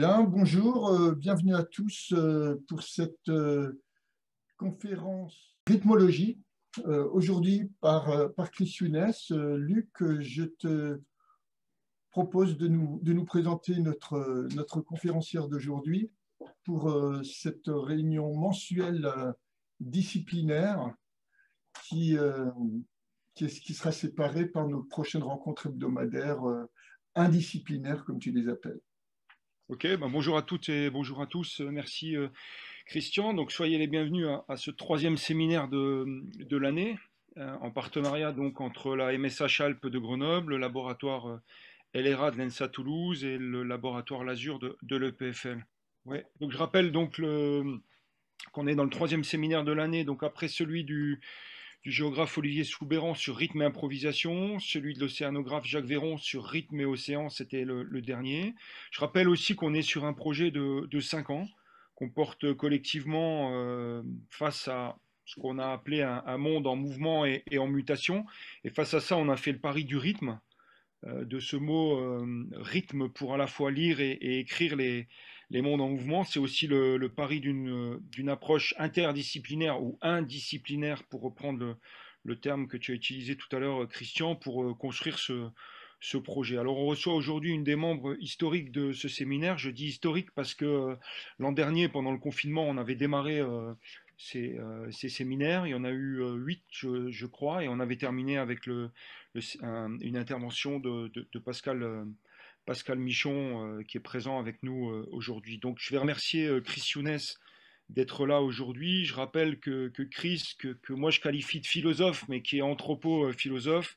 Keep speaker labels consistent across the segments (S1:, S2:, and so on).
S1: Bien, bonjour, euh, bienvenue à tous euh, pour cette euh, conférence rythmologie. Aujourd'hui, par, par Chris Younes. Luc, je te propose de nous, de nous présenter notre, notre conférencière d'aujourd'hui pour cette réunion mensuelle disciplinaire qui, qui, sera séparée par nos prochaines rencontres hebdomadaires indisciplinaires, comme tu les appelles. Ok, bah, bonjour à toutes et bonjour à tous. Euh, merci euh, Christian. Donc soyez les bienvenus à, ce troisième séminaire de, l'année, euh, en partenariat donc entre la MSH Alpes de Grenoble, le laboratoire LRA de l'ENSA Toulouse et le laboratoire L'Azur de, de l'EPFL. Ouais. Donc je rappelle donc qu'on est dans le troisième séminaire de l'année, donc après celui du géographe Olivier Soubéran sur rythme et improvisation, celui de l'océanographe Jacques Véron sur rythme et océan, c'était le, dernier. Je rappelle aussi qu'on est sur un projet de, de ans qu'on porte collectivement euh, face à ce qu'on a appelé un, monde en mouvement et, en mutation. Et face à ça, on a fait le pari du rythme, euh, de ce mot euh, rythme pour à la fois lire et écrire les, les mondes en mouvement, c'est aussi le, pari d'une approche interdisciplinaire ou indisciplinaire, pour reprendre le, terme que tu as utilisé tout à l'heure, Christian, pour euh, construire ce, ce projet. Alors on reçoit aujourd'hui une des membres historiques de ce séminaire. Je dis historique parce que euh, l'an dernier, pendant le confinement, on avait démarré euh, ces, ces, séminaires. Il y en a eu huit, je, crois, et on avait terminé avec une intervention de, de, de Pascal Pascal Michon, euh, qui est présent avec nous euh, aujourd'hui. Donc, je vais remercier euh, Chris Younes d'être là aujourd'hui. Je rappelle que, que Chris, que, que, moi je qualifie de philosophe, mais qui est anthropo-philosophe,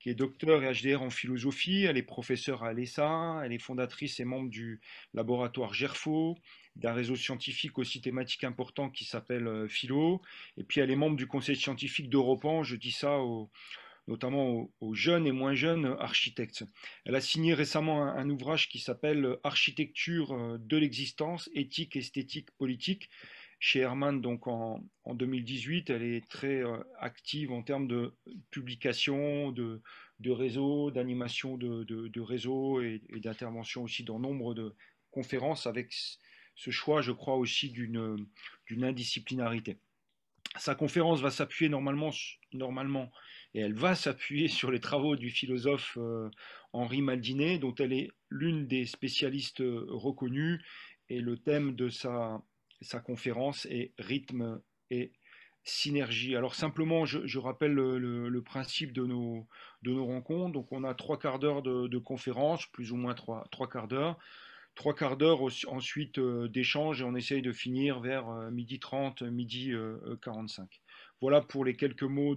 S1: qui est docteur et HDR en philosophie, elle est professeure à l'ESA, elle est fondatrice et membre du laboratoire GERFO, d'un réseau scientifique aussi thématique important qui s'appelle Philo, et puis elle est membre du conseil scientifique d'Europan, je dis ça au notamment aux, jeunes et moins jeunes architectes. Elle a signé récemment un, ouvrage qui s'appelle Architecture euh, de l'existence, éthique, esthétique, politique, chez Hermann donc en, 2018. Elle est très euh, active en termes de publication, de, réseaux, réseau, d'animation de, réseaux réseau et, et d'intervention aussi dans nombre de conférences avec ce choix, je crois, aussi d'une indisciplinarité. Sa conférence va s'appuyer normalement, normalement et elle va s'appuyer sur les travaux du philosophe euh, Henri Maldinet, dont elle est l'une des spécialistes euh, reconnues, et le thème de sa, conférence est rythme et synergie. Alors simplement, je, rappelle euh, le, principe de nos, rencontres. Donc on a trois quarts d'heure de, conférence, plus ou moins trois, quarts d'heure. Trois quarts d'heure ensuite d'échange et on essaye de finir vers midi 30, midi 45. Voilà pour les quelques mots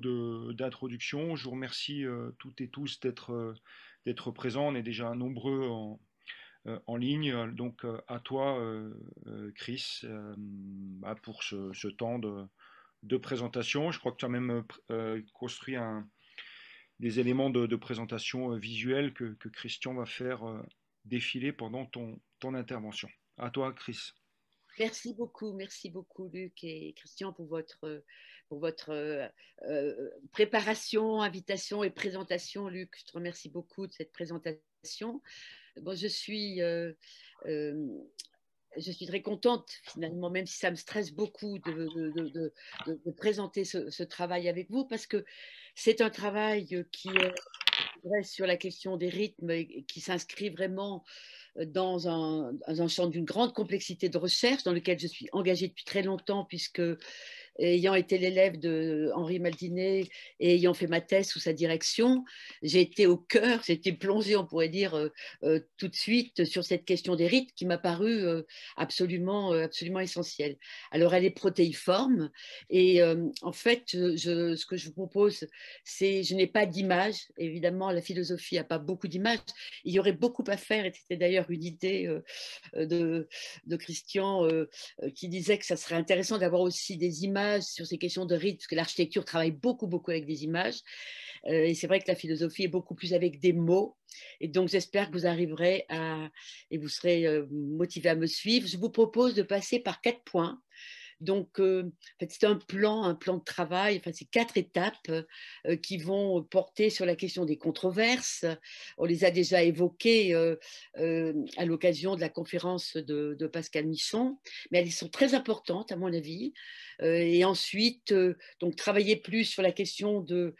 S1: d'introduction. Je vous remercie euh, toutes et tous euh, d'être présents. On est déjà nombreux en, euh, ligne. Donc à toi, Chris, bah, pour ce, temps de, présentation. Je crois que tu as même construit des éléments de, présentation visuelle que, Christian va faire défiler pendant ton, ton intervention. À toi, Chris.
S2: Merci beaucoup, merci beaucoup Luc et Christian pour votre pour votre euh, euh, préparation, invitation et présentation. Luc, je te remercie beaucoup de cette présentation. Bon, je suis euh, je suis très contente, finalement, même si ça me stresse beaucoup de, présenter ce, travail avec vous, parce que c'est un travail qui reste sur la question des rythmes et qui s'inscrit vraiment dans un, dans un champ d'une grande complexité de recherche dans lequel je suis engagée depuis très longtemps, puisque ayant été l'élève de Henri Maldinet et ayant fait ma thèse sous sa direction, j'ai été au cœur, j'ai été plongée, on pourrait dire, euh, euh, tout de suite sur cette question des rites qui m'a paru euh, absolument, absolument essentielle. Alors, elle est protéiforme et en fait, je, ce que je vous propose, c'est, je n'ai pas d'image. Évidemment, la philosophie n'a pas beaucoup d'images. Il y aurait beaucoup à faire et c'était d'ailleurs une idée de, de Christian qui disait que ça serait intéressant d'avoir aussi des images sur ces questions de rythme, parce que l'architecture travaille beaucoup, beaucoup avec des images. Euh, et c'est vrai que la philosophie est beaucoup plus avec des mots. Et donc, j'espère que vous arriverez à, et vous serez euh, motivé à me suivre. Je vous propose de passer par quatre points. Donc, euh, c'est un plan, un plan de travail. Enfin, c'est quatre étapes euh, qui vont porter sur la question des controverses. On les a déjà évoquées euh, à l'occasion de la conférence de, de, Pascal Michon, mais elles sont très importantes à mon avis. et ensuite, donc travailler plus sur la question de,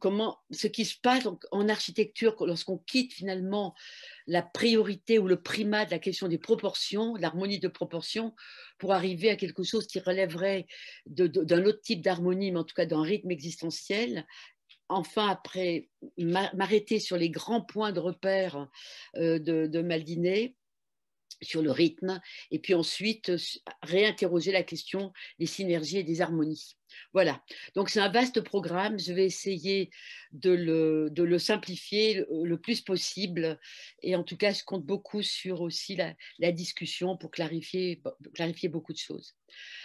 S2: comment ce qui se passe en architecture lorsqu'on quitte finalement la priorité ou le primat de la question des proportions, l'harmonie de proportions, pour arriver à quelque chose qui relèverait d'un autre type d'harmonie, mais en tout cas d'un rythme existentiel, enfin, après m'arrêter sur les grands points de repère euh, de, de sur le rythme, et puis ensuite euh, réinterroger la question des synergies et des harmonies. Voilà, donc c'est un vaste programme, je vais essayer de le, simplifier le plus possible, et en tout cas je compte beaucoup sur aussi la, discussion pour clarifier, beaucoup de choses.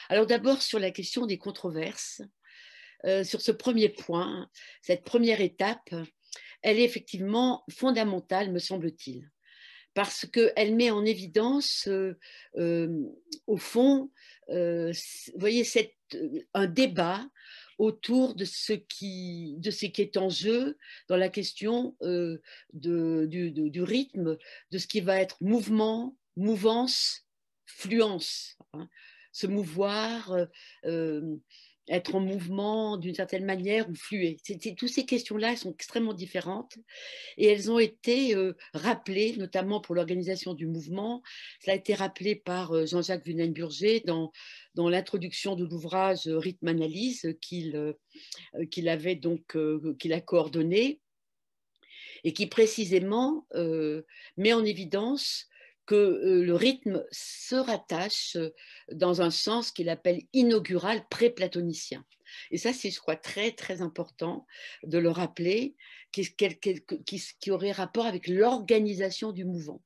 S2: Alors d'abord sur la question des controverses, euh, sur ce premier point, cette première étape, elle est effectivement fondamentale, me semble-t-il parce qu'elle met en évidence, euh, euh, au fond, euh, voyez, un débat autour de ce qui, est en jeu dans la question du, rythme, de ce qui va être mouvement, mouvance, fluence, hein. se mouvoir, être en mouvement d'une certaine manière ou fluer. toutes ces questions-là sont extrêmement différentes et elles ont été euh, rappelées, notamment pour l'organisation du mouvement. Cela a été rappelé par euh, Jean-Jacques Vunenburger dans, dans l'introduction de l'ouvrage euh, Rythme Analyse qu'il qu'il avait donc qu'il a coordonné et qui précisément met en évidence que euh, le rythme se rattache euh, dans un sens qu'il appelle inaugural pré-platonicien. Et ça, c'est, je crois, très, très important de le rappeler, qui, aurait rapport avec l'organisation du mouvement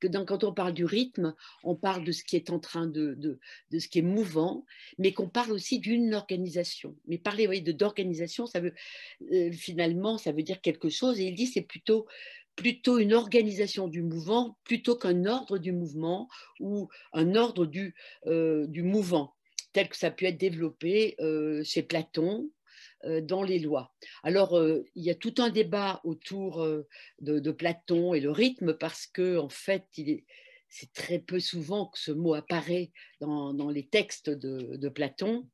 S2: que dans, quand on parle du rythme, on parle de ce qui est en train de, de, ce qui est mouvant, mais qu'on parle aussi d'une organisation. Mais parler de d'organisation, ça veut euh, finalement, ça veut dire quelque chose. Et il dit c'est plutôt plutôt une organisation du mouvement plutôt qu'un ordre du mouvement ou un ordre du, euh, du mouvant, tel que ça a pu être développé euh, chez Platon, euh, dans les lois. Alors, euh, il y a tout un débat autour de, Platon et le rythme parce que, en fait, c'est très peu souvent que ce mot apparaît dans, les textes de, Platon.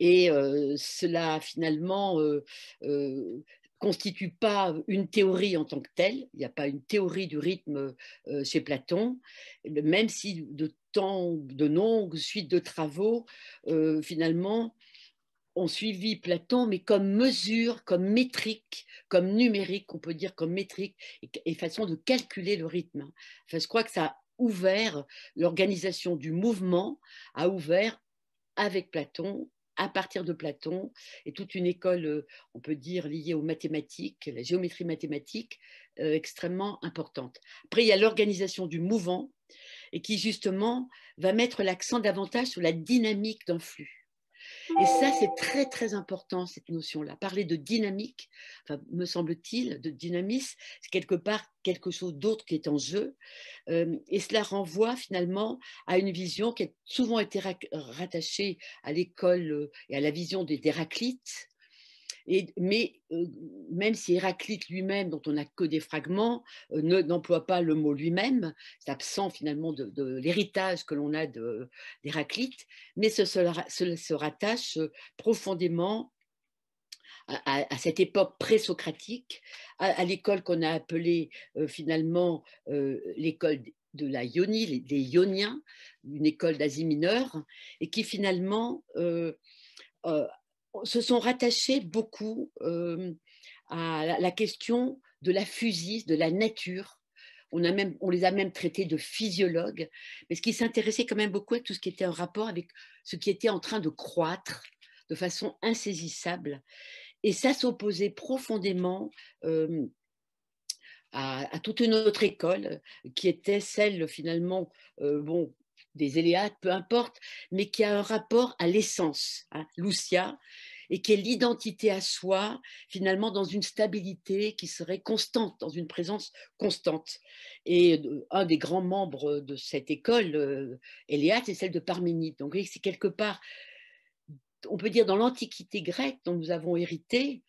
S2: Et cela, finalement, constitue pas une théorie en tant que telle, il n'y a pas une théorie du rythme euh, chez Platon, même si de temps, de longues suites de travaux, euh, finalement, ont suivi Platon, mais comme mesure, comme métrique, comme numérique, on peut dire comme métrique, et, façon de calculer le rythme. je crois que ça a ouvert l'organisation du mouvement, a ouvert avec Platon à partir de Platon et toute une école, euh, on peut dire, liée aux mathématiques, la géométrie mathématique, euh, extrêmement importante. Après, il y a l'organisation du mouvant et qui justement va mettre l'accent davantage sur la dynamique d'un flux. Et ça, c'est très, très important, cette notion-là. Parler de dynamique, me semble-t-il, de dynamisme, c'est quelque part quelque chose d'autre qui est en jeu. Euh, et cela renvoie finalement à une vision qui a souvent été rattachée à l'école euh, et à la vision des d'Héraclite, mais euh, même si Héraclite lui-même, dont on n'a que des fragments, euh, ne, n'emploie pas le mot lui-même, c'est absent finalement de, l'héritage que l'on a d'Héraclite, mais ce, cela, se rattache euh, profondément à, cette époque pré à, à l'école qu'on a appelée finalement l'école de la Ionie, des Ioniens, une école d'Asie mineure, et qui finalement euh, se sont rattachés beaucoup euh, à la, question de la fusil, de la nature. On, a même, on les a même traités de physiologues, mais ce qui s'intéressait quand même beaucoup à tout ce qui était en rapport avec ce qui était en train de croître de façon insaisissable. Et ça s'opposait profondément euh, à, toute une autre école, qui était celle finalement, euh, bon, des Éléates, peu importe, mais qui a un rapport à l'essence. Hein. Lucia, et qui est l'identité à soi, finalement dans une stabilité qui serait constante, dans une présence constante. Et euh, un des grands membres de cette école, euh, Eliade, c'est celle de Parménide. Donc c'est quelque part, on peut dire dans l'Antiquité grecque dont nous avons hérité,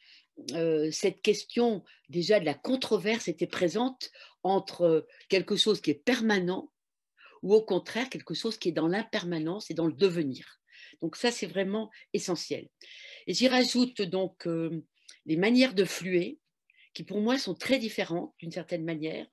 S2: euh, cette question déjà de la controverse était présente entre quelque chose qui est permanent ou au contraire quelque chose qui est dans l'impermanence et dans le devenir. Donc ça, c'est vraiment essentiel. Et j'y rajoute donc euh, les manières de fluer, qui pour moi sont très différentes d'une certaine manière,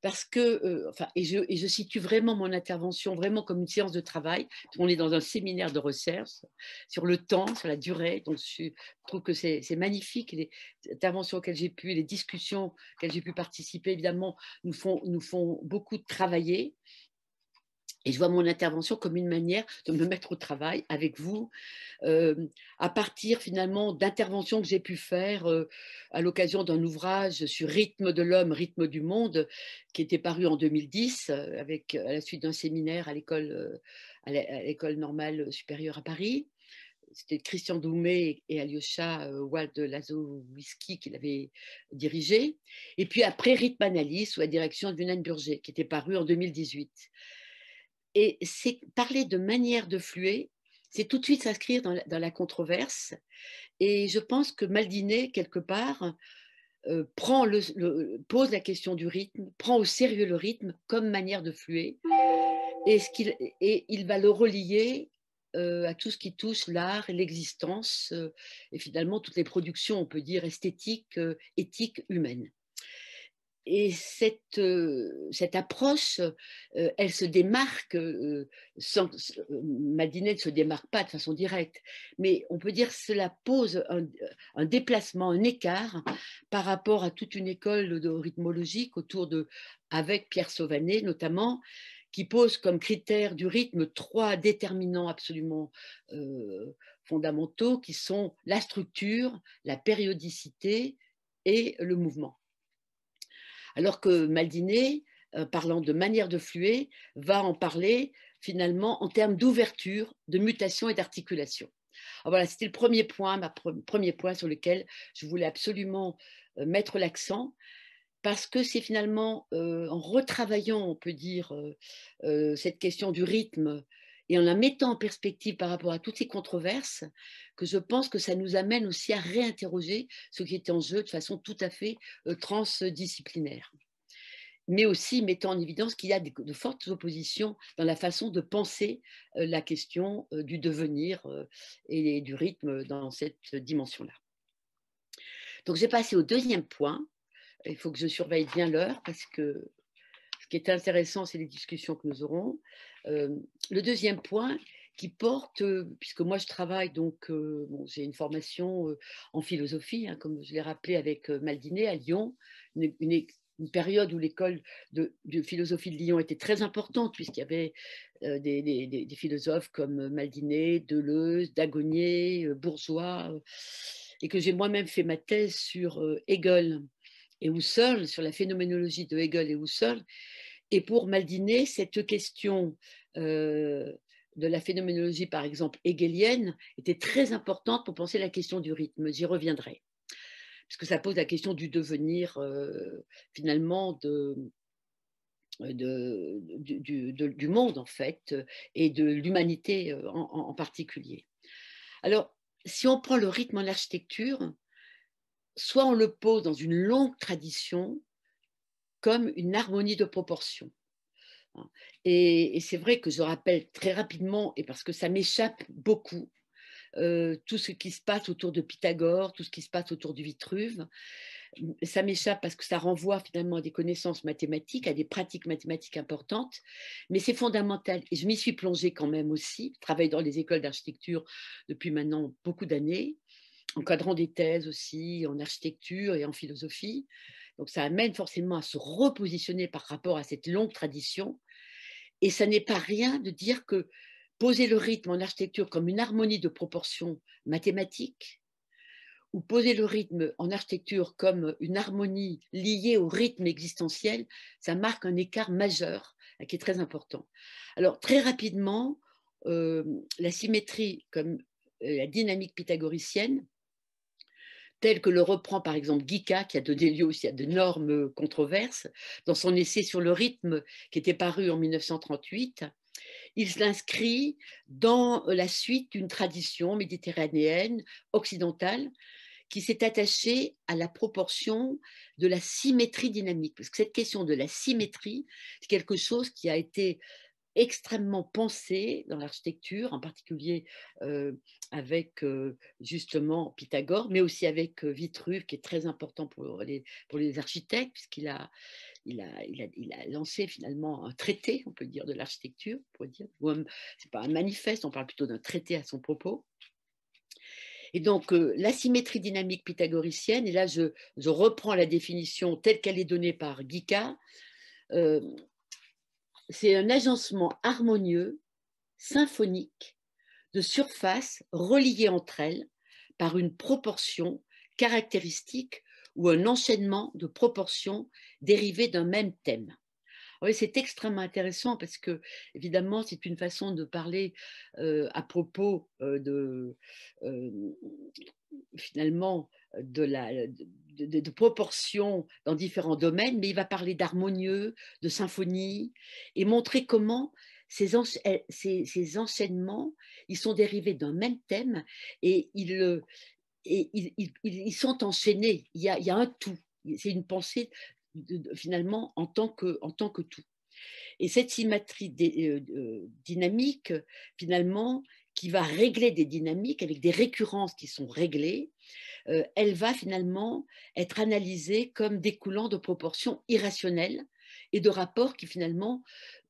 S2: parce que, euh, enfin, et je, je, situe vraiment mon intervention vraiment comme une séance de travail, on est dans un séminaire de recherche sur le temps, sur la durée, donc je trouve que c'est magnifique, les interventions auxquelles j'ai pu, les discussions auxquelles j'ai pu participer, évidemment, nous font, nous font beaucoup travailler, et je vois mon intervention comme une manière de me mettre au travail avec vous, euh, à partir finalement d'interventions que j'ai pu faire euh, à l'occasion d'un ouvrage sur rythme de l'homme, rythme du monde, qui était paru en 2010 euh, avec, à la suite d'un séminaire à l'école, à normale supérieure à Paris. C'était Christian Doumé et Alyosha Wald Lazowiski qui l'avaient dirigé. Et puis après, Rythme Analyse sous la direction d'une Burger, qui était paru en 2018. Et c'est parler de manière de fluer, c'est tout de suite s'inscrire dans, la controverse. Et je pense que Maldiné, quelque part, euh, pose la question du rythme, prend au sérieux le rythme comme manière de fluer, et, il, va le relier euh, à tout ce qui touche l'art, et l'existence, euh, et finalement toutes les productions, on peut dire, esthétiques, éthiques, humaines et cette, euh, approche, euh, elle se démarque, euh, sans, ne se démarque pas de façon directe, mais on peut dire que cela pose un, déplacement, un écart par rapport à toute une école de rythmologique autour de, avec Pierre Sauvanet notamment, qui pose comme critère du rythme trois déterminants absolument fondamentaux qui sont la structure, la périodicité et le mouvement. Alors que Maldiné, euh, parlant de manière de fluer, va en parler finalement en termes d'ouverture, de mutation et d'articulation. Voilà, c'était le premier point, premier point sur lequel je voulais absolument euh, mettre l'accent, parce que c'est finalement euh, en retravaillant, on peut dire, cette question du rythme et en la mettant en perspective par rapport à toutes ces controverses, que je pense que ça nous amène aussi à réinterroger ce qui était en jeu de façon tout à fait euh, transdisciplinaire. Mais aussi mettant en évidence qu'il y a de fortes oppositions dans la façon de penser euh, la question euh, du devenir et du rythme dans cette dimension-là. Donc j'ai passé au deuxième point. Il faut que je surveille bien l'heure parce que ce qui est intéressant, c'est les discussions que nous aurons. Euh, le deuxième point qui porte, euh, puisque moi je travaille donc, euh, bon, j'ai une formation en philosophie, hein, comme je l'ai rappelé avec Maldinet à Lyon, une, période où l'école de, de, philosophie de Lyon était très importante, puisqu'il y avait des, philosophes comme Maldinet, Deleuze, Dagonnier, Bourgeois, et que j'ai moi-même fait ma thèse sur Hegel et Husserl, sur la phénoménologie de Hegel et Husserl. Et pour Maldiner, cette question euh, de la phénoménologie, par exemple, hegelienne, était très importante pour penser la question du rythme. J'y reviendrai. Parce que ça pose la question du devenir, euh, finalement, de, du, monde en fait et de l'humanité euh, en, particulier. Alors, si on prend le rythme en architecture, soit on le pose dans une longue tradition comme une harmonie de proportion. Et, c'est vrai que je rappelle très rapidement, et parce que ça m'échappe beaucoup, euh, tout ce qui se passe autour de Pythagore, tout ce qui se passe autour du Vitruve. Ça m'échappe parce que ça renvoie finalement à des connaissances mathématiques, à des pratiques mathématiques importantes, mais c'est fondamental. Et je m'y suis plongée quand même aussi. Je travaille dans les écoles d'architecture depuis maintenant beaucoup d'années en cadrant des thèses aussi, en architecture et en philosophie. Donc ça amène forcément à se repositionner par rapport à cette longue tradition. Et ça n'est pas rien de dire que poser le rythme en architecture comme une harmonie de proportions mathématiques, ou poser le rythme en architecture comme une harmonie liée au rythme existentiel, ça marque un écart majeur euh, qui est très important. Alors très rapidement, euh, la symétrie comme euh, la dynamique pythagoricienne tel que le reprend par exemple Guica, qui a donné lieu aussi à d'énormes euh, controverses, dans son essai sur le rythme qui était paru en 1938. Il s'inscrit dans euh, la suite d'une tradition méditerranéenne occidentale qui s'est attachée à la proportion de la symétrie dynamique. Parce que cette question de la symétrie, c'est quelque chose qui a été extrêmement pensé dans l'architecture, en particulier euh, avec euh, justement Pythagore, mais aussi avec euh, Vitruve, qui est très important pour les, pour les architectes, puisqu'il a, il a, lancé finalement un traité, on peut dire, de l'architecture, on dire, c'est pas un manifeste, on parle plutôt d'un traité à son propos. Et donc, la symétrie dynamique pythagoricienne, et là, je, reprends la définition telle qu'elle est donnée par Guica, c'est un agencement harmonieux, symphonique, de surfaces reliées entre elles par une proportion caractéristique ou un enchaînement de proportions dérivées d'un même thème. Ah c'est extrêmement intéressant parce que, évidemment, c'est une façon de parler euh, à propos euh, de, euh, finalement, de, la, euh, de, proportions dans différents domaines, mais il va parler d'harmonieux, de symphonie, et montrer comment ces, euh, ces, enchaînements, ils sont dérivés d'un même thème et ils, euh, ils, ils, sont enchaînés. Il y a, y a un tout. C'est une pensée finalement en tant que, en tant que tout. Et cette symétrie dynamique, finalement, qui va régler des dynamiques avec des récurrences qui sont réglées, euh, elle va finalement être analysée comme découlant de proportions irrationnelles et de rapports qui finalement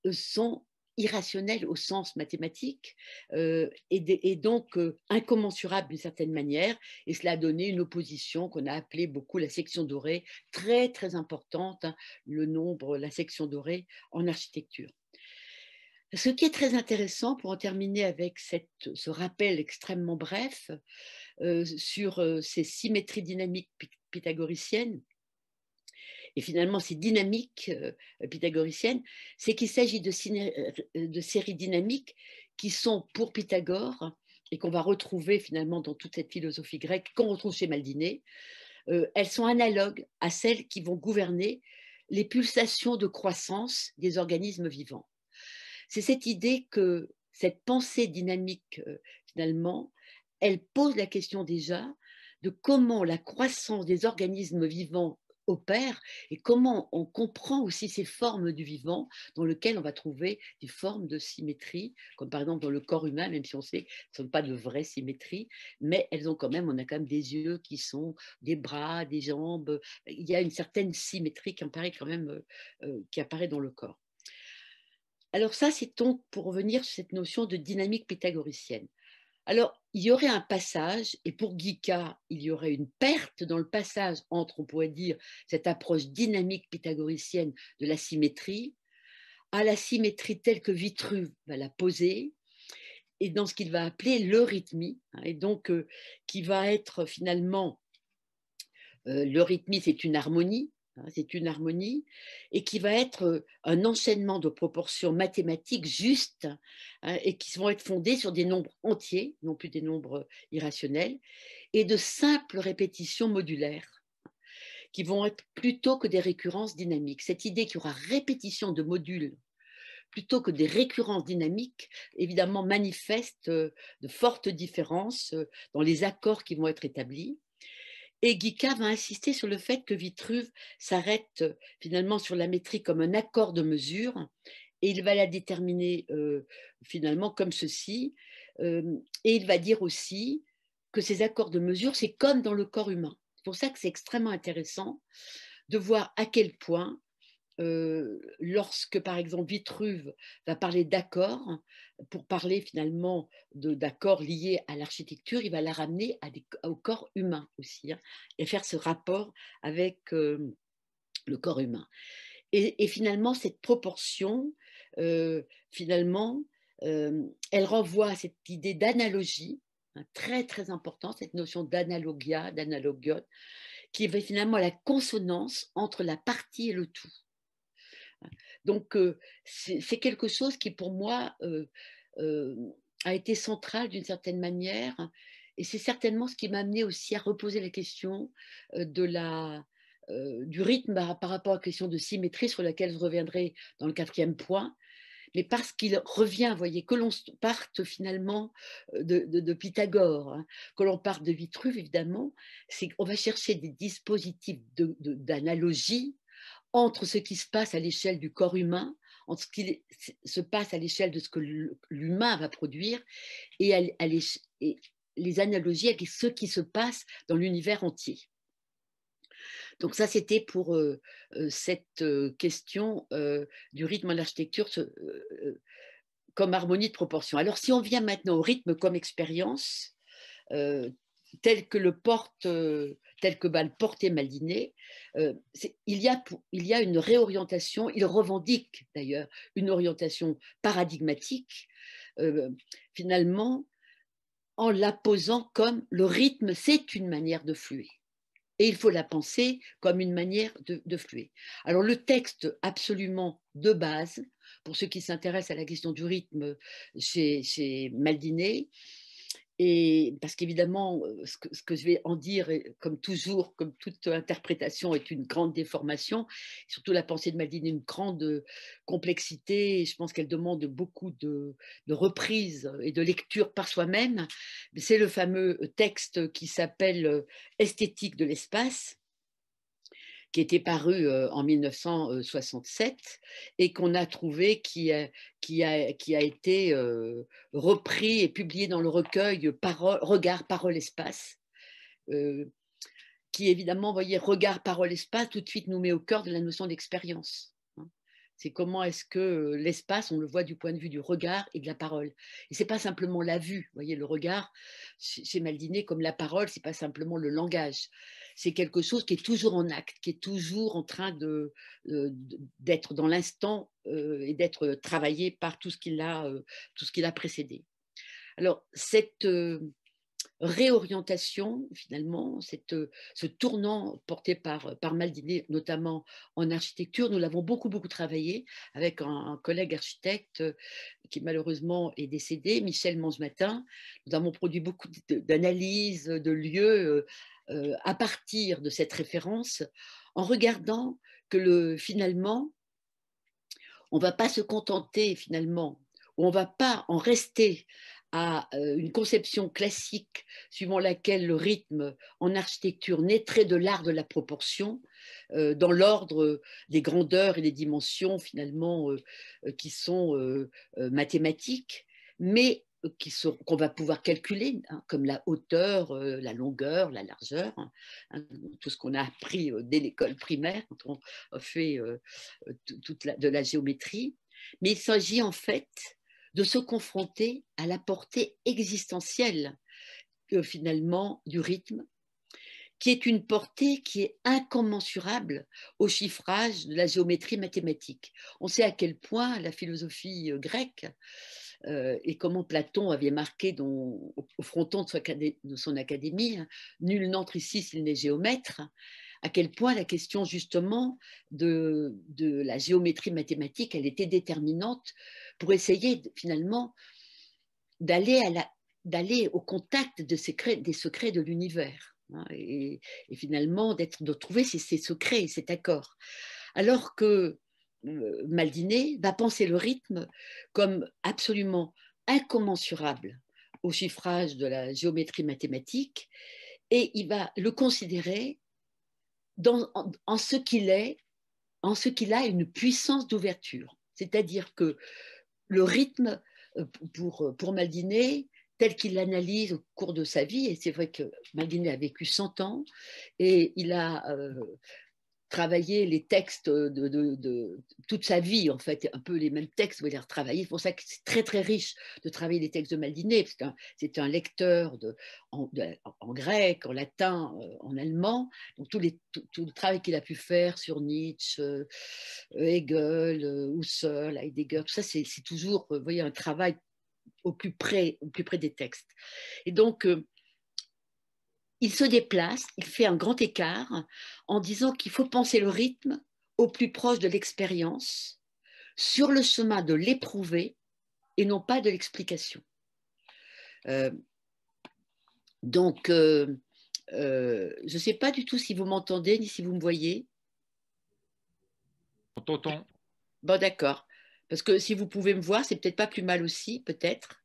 S2: euh, sont irrationnels au sens mathématique euh, et, donc incommensurables d'une certaine manière. Et cela a donné une opposition qu'on a appelée beaucoup la section dorée, très très importante, hein, le nombre, la section dorée en architecture. Ce qui est très intéressant, pour en terminer avec ce rappel extrêmement bref, euh, sur euh, ces symétries dynamiques pythagoriciennes, et finalement ces dynamiques euh, pythagoriciennes, c'est qu'il s'agit de, séries dynamiques qui sont pour Pythagore, et qu'on va retrouver finalement dans toute cette philosophie grecque, qu'on retrouve chez Maldiné, elles sont analogues à celles qui vont gouverner les pulsations de croissance des organismes vivants. C'est cette idée que cette pensée dynamique, finalement, elle pose la question déjà de comment la croissance des organismes vivants opère et comment on comprend aussi ces formes du vivant dans lesquelles on va trouver des formes de symétrie, comme par exemple dans le corps humain, même si on sait que ce ne sont pas de vraies symétries, mais elles ont quand même, on a quand même des yeux qui sont des bras, des jambes, il y a une certaine symétrie qui apparaît quand même, euh, euh, qui apparaît dans le corps. Alors ça, c'est donc pour revenir sur cette notion de dynamique pythagoricienne. Alors, il y aurait un passage, et pour Guica, il y aurait une perte dans le passage entre, on pourrait dire, cette approche dynamique pythagoricienne de la symétrie, à la symétrie telle que Vitruve va la poser, et dans ce qu'il va appeler le hein, et donc euh, qui va être finalement, euh, l'eurythmie le c'est une harmonie, Hein, c'est une harmonie, et qui va être un enchaînement de proportions mathématiques justes hein, et qui vont être fondées sur des nombres entiers, non plus des nombres irrationnels, et de simples répétitions modulaires qui vont être plutôt que des récurrences dynamiques. Cette idée qu'il y aura répétition de modules plutôt que des récurrences dynamiques, évidemment manifeste de fortes différences dans les accords qui vont être établis. Et Guica va insister sur le fait que Vitruve s'arrête euh, finalement sur la métrique comme un accord de mesure, et il va la déterminer euh, finalement comme ceci. Euh, et il va dire aussi que ces accords de mesure, c'est comme dans le corps humain. C'est pour ça que c'est extrêmement intéressant de voir à quel point lorsque, par exemple, Vitruve va parler d'accord pour parler finalement d'accord liés à l'architecture, il va la ramener au corps humain aussi, hein, et faire ce rapport avec le corps humain. Et, finalement, cette proportion, finalement, elle renvoie à cette idée d'analogie, hein, très très importante, cette notion d'analogia, d'analogion, qui est finalement la consonance entre la partie et le tout. Donc, euh, c'est quelque chose qui, pour moi, euh, euh, a été central d'une certaine manière. Et c'est certainement ce qui m'a amené aussi à reposer la question de la, du rythme bah, par rapport à la question de symétrie sur laquelle je reviendrai dans le quatrième point mais parce qu'il revient, voyez, que l'on parte finalement de, Pythagore, hein, que l'on parte de Vitruve, évidemment, c'est qu'on va chercher des dispositifs d'analogie entre ce qui se passe à l'échelle du corps humain, entre ce qui se passe à l'échelle de ce que l'humain va produire et, les analogies avec ce qui se passe dans l'univers entier. Donc ça, c'était pour euh, euh, cette euh, question du rythme en architecture comme harmonie de proportion. Alors si on vient maintenant au rythme comme expérience, tel que le porte tel que Bal portait Maldiné, euh, il, y a, une réorientation, il revendique d'ailleurs une orientation paradigmatique, euh, finalement, en la posant comme le rythme, c'est une manière de fluer. Et il faut la penser comme une manière de, fluer. Alors le texte absolument de base, pour ceux qui s'intéressent à la question du rythme chez, chez Maldiné, et parce qu'évidemment, ce que, je vais en dire, comme toujours, comme toute interprétation, est une grande déformation. Surtout la pensée de Madine une grande complexité. je pense qu'elle demande beaucoup de, de reprises et de lectures par soi-même. C'est le fameux texte qui s'appelle Esthétique de l'espace qui était paru euh, en 1967 et qu'on a trouvé qui a, qui a, été euh, repris et publié dans le recueil Parole, Regard, Parole, Espace. Euh, qui évidemment, voyez, regard, parole, espace, tout de suite nous met au cœur de la notion d'expérience hein. c'est comment est-ce que l'espace, on le voit du point de vue du regard et de la parole. Et c'est pas simplement la vue, voyez, le regard, chez Maldiné, comme la parole, c'est pas simplement le langage, c'est quelque chose qui est toujours en acte, qui est toujours en train de, euh, d'être dans l'instant euh, et d'être travaillé par tout ce qu'il a euh, tout ce qu'il a précédé. Alors, cette, réorientation, finalement, cette, euh, ce tournant porté par, euh, par Maldiné, notamment en architecture. Nous l'avons beaucoup, beaucoup travaillé avec un, collègue architecte euh, qui malheureusement est décédé, Michel Matin. Nous avons produit beaucoup d'analyses de lieux à partir de cette référence, en regardant que le, finalement, on ne va pas se contenter finalement, ou on ne va pas en rester à euh, une conception classique suivant laquelle le rythme en architecture naîtrait de l'art de la proportion, euh, dans l'ordre des grandeurs et des dimensions finalement euh, qui sont mathématiques, mais qu'on va pouvoir calculer, hein, comme la hauteur, la longueur, la largeur, hein, hein, tout ce qu'on a appris dès l'école primaire, quand on fait toute de la géométrie. Mais il s'agit en fait de se confronter à la portée existentielle finalement du rythme, qui est une portée qui est incommensurable au chiffrage de la géométrie mathématique. On sait à quel point la philosophie euh, grecque euh, et comment Platon avait marqué au fronton de son, académie, hein, nul n'entre ici s'il n'est géomètre, à quel point la question justement de, de, la géométrie mathématique, elle était déterminante pour essayer finalement d'aller au contact des secrets de l'univers hein, et, finalement de trouver ces, secrets et cet accord alors que euh, va penser le rythme comme absolument incommensurable au chiffrage de la géométrie mathématique et il va le considérer dans, en, ce qu'il est en ce qu'il a une puissance d'ouverture c'est-à-dire que le rythme euh, pour, euh, pour Maldiné tel qu'il l'analyse au cours de sa vie. Et c'est vrai que Maldiné a vécu 100 ans et il a euh, travailler les textes de, toute sa vie, en fait, un peu les mêmes textes, vous les retravailler. C'est pour ça que c'est très, très riche de travailler les textes de Maldiné. C'est un, un, lecteur de, en, grec, en latin, euh, en allemand. Donc, tout, les, tout, le travail qu'il a pu faire sur Nietzsche, euh, euh, Hegel, Husserl, Heidegger, tout ça, c'est toujours voyez, un travail au plus, près, au plus près des textes. Et donc, il se déplace, il fait un grand écart en disant qu'il faut penser le rythme au plus proche de l'expérience, sur le chemin de l'éprouver et non pas de l'explication. Euh, donc, euh, euh, je ne sais pas du tout si vous m'entendez ni si vous me voyez. On t'entend. Bon, d'accord. Parce que si vous pouvez me voir, c'est peut-être pas plus mal aussi, peut-être,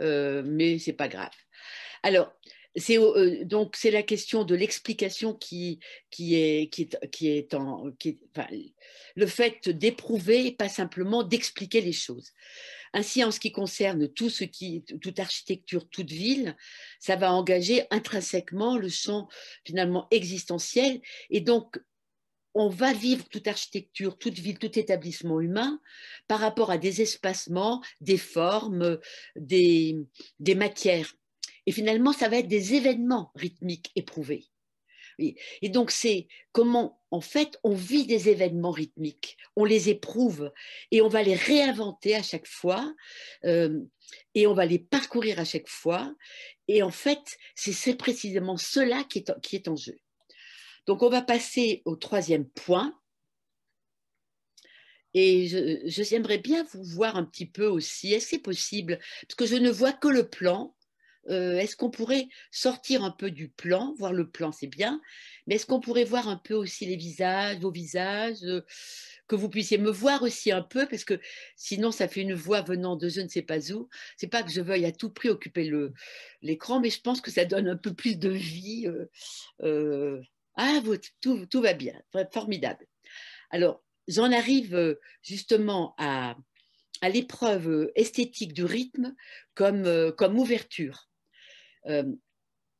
S2: mais c'est pas grave. Alors, c'est euh, donc c'est la question de l'explication qui qui est qui est, en qui le fait d'éprouver pas simplement d'expliquer les choses. Ainsi, en ce qui concerne tout ce qui toute architecture, toute ville, ça va engager intrinsèquement le champ finalement existentiel et donc on va vivre toute architecture, toute ville, tout établissement humain par rapport à des espacements, des formes, des, des matières. Et finalement, ça va être des événements rythmiques éprouvés. Et donc, c'est comment, en fait, on vit des événements rythmiques, on les éprouve et on va les réinventer à chaque fois euh, et on va les parcourir à chaque fois. Et en fait, c'est précisément cela qui est, qui est, en jeu. Donc, on va passer au troisième point. Et j'aimerais bien vous voir un petit peu aussi, est-ce c'est possible Parce que je ne vois que le plan, euh, est-ce qu'on pourrait sortir un peu du plan Voir le plan, c'est bien, mais est-ce qu'on pourrait voir un peu aussi les visages, vos visages euh, Que vous puissiez me voir aussi un peu, parce que sinon, ça fait une voix venant de je ne sais pas où. C'est pas que je veuille à tout prix occuper l'écran, mais je pense que ça donne un peu plus de vie. ah, tout, va bien, formidable. Alors, j'en arrive justement à, l'épreuve esthétique du rythme comme ouverture. Euh,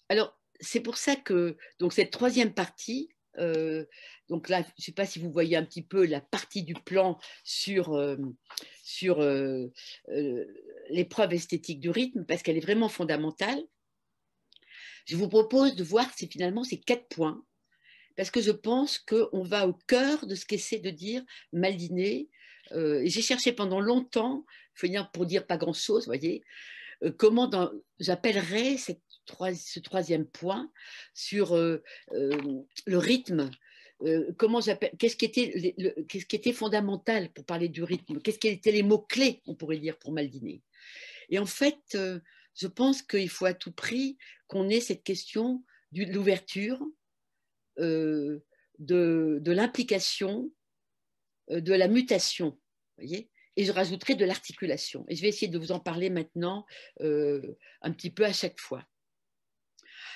S2: alors, c'est pour ça que donc cette troisième partie, euh, donc là, je ne sais pas si vous voyez un petit peu la partie du plan sur, euh, sur l'épreuve esthétique du rythme, parce qu'elle est vraiment fondamentale. Je vous propose de voir c'est finalement ces quatre points, parce que je pense qu'on va au cœur de ce qu'essaie de dire Maldiné, J'ai cherché pendant longtemps, pour dire pas grand-chose, vous voyez, euh, comment j'appellerais ce troisième point sur euh, euh, le rythme. Qu'est-ce qui était fondamental pour parler du rythme Qu'est-ce qui étaient les mots clés On pourrait dire pour Maldiné. Et en fait, je pense qu'il faut à tout prix qu'on ait cette question de l'ouverture, de, de l'implication, de la mutation. Voyez et je rajouterai de l'articulation. Et je vais essayer de vous en parler maintenant euh, un petit peu à chaque fois.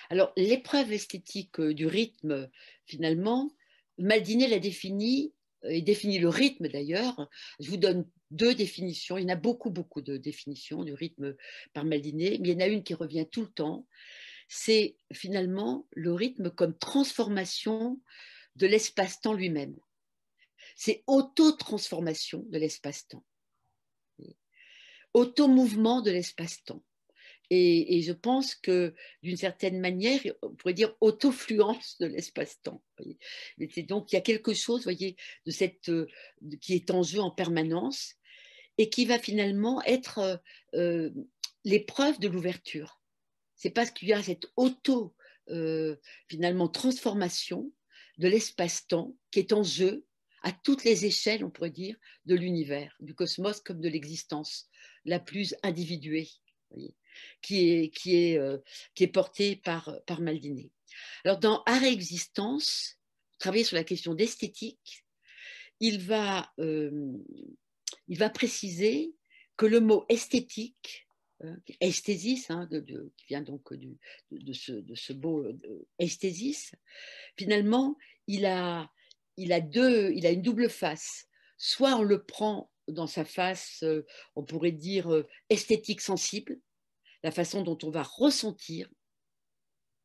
S2: Alors, l'épreuve esthétique euh, du rythme, finalement, Maldinet l'a défini euh, et définit le rythme d'ailleurs. Je vous donne deux définitions. Il y en a beaucoup, beaucoup de définitions du rythme par Maldiné. mais il y en a une qui revient tout le temps. C'est finalement le rythme comme transformation de l'espace-temps lui-même. C'est auto-transformation de l'espace-temps auto-mouvement de l'espace-temps. Et, je pense que d'une certaine manière, on pourrait dire autofluence de l'espace-temps. Donc il y a quelque chose, voyez, de cette, euh, qui est en jeu en permanence et qui va finalement être euh, euh, l'épreuve de l'ouverture. C'est parce qu'il y a cette auto, finalement, transformation de l'espace-temps qui est en jeu à toutes les échelles, on pourrait dire, de l'univers, du cosmos comme de l'existence, la plus individuée, qui est, qui est, euh, qui est portée par, par Maldiné. Alors dans Art Existence, travailler sur la question d'esthétique, il va, euh, il va préciser que le mot esthétique, hein, esthésis, hein, qui vient donc de, ce, de, ce, beau euh, esthésis, finalement, il a, il a deux, il a une double face. Soit on le prend dans sa face, euh, on pourrait dire euh, esthétique sensible, la façon dont on va ressentir,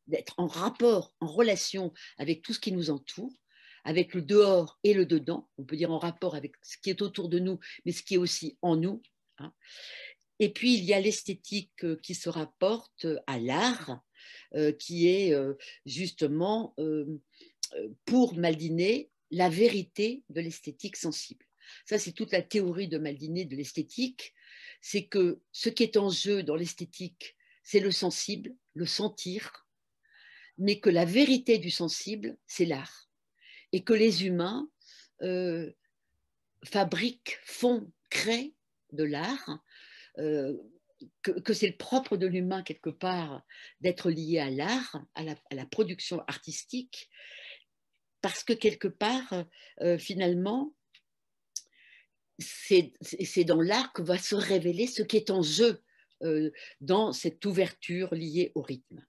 S2: d'être en rapport, en relation avec tout ce qui nous entoure, avec le dehors et le dedans, on peut dire en rapport avec ce qui est autour de nous, mais ce qui est aussi en nous. Hein. Et puis il y a l'esthétique euh, qui se rapporte à l'art, qui est justement pour Maldiné, la vérité de l'esthétique sensible. Ça, c'est toute la théorie de Maldiné de l'esthétique. C'est que ce qui est en jeu dans l'esthétique, c'est le sensible, le sentir, mais que la vérité du sensible, c'est l'art. Et que les humains euh, fabriquent, font, créent de l'art, euh, que, c'est le propre de l'humain quelque part d'être lié à l'art, à la production artistique, parce que quelque part, euh, euh, finalement, c'est dans l'art que va se révéler ce qui est en jeu euh, dans cette ouverture liée au rythme.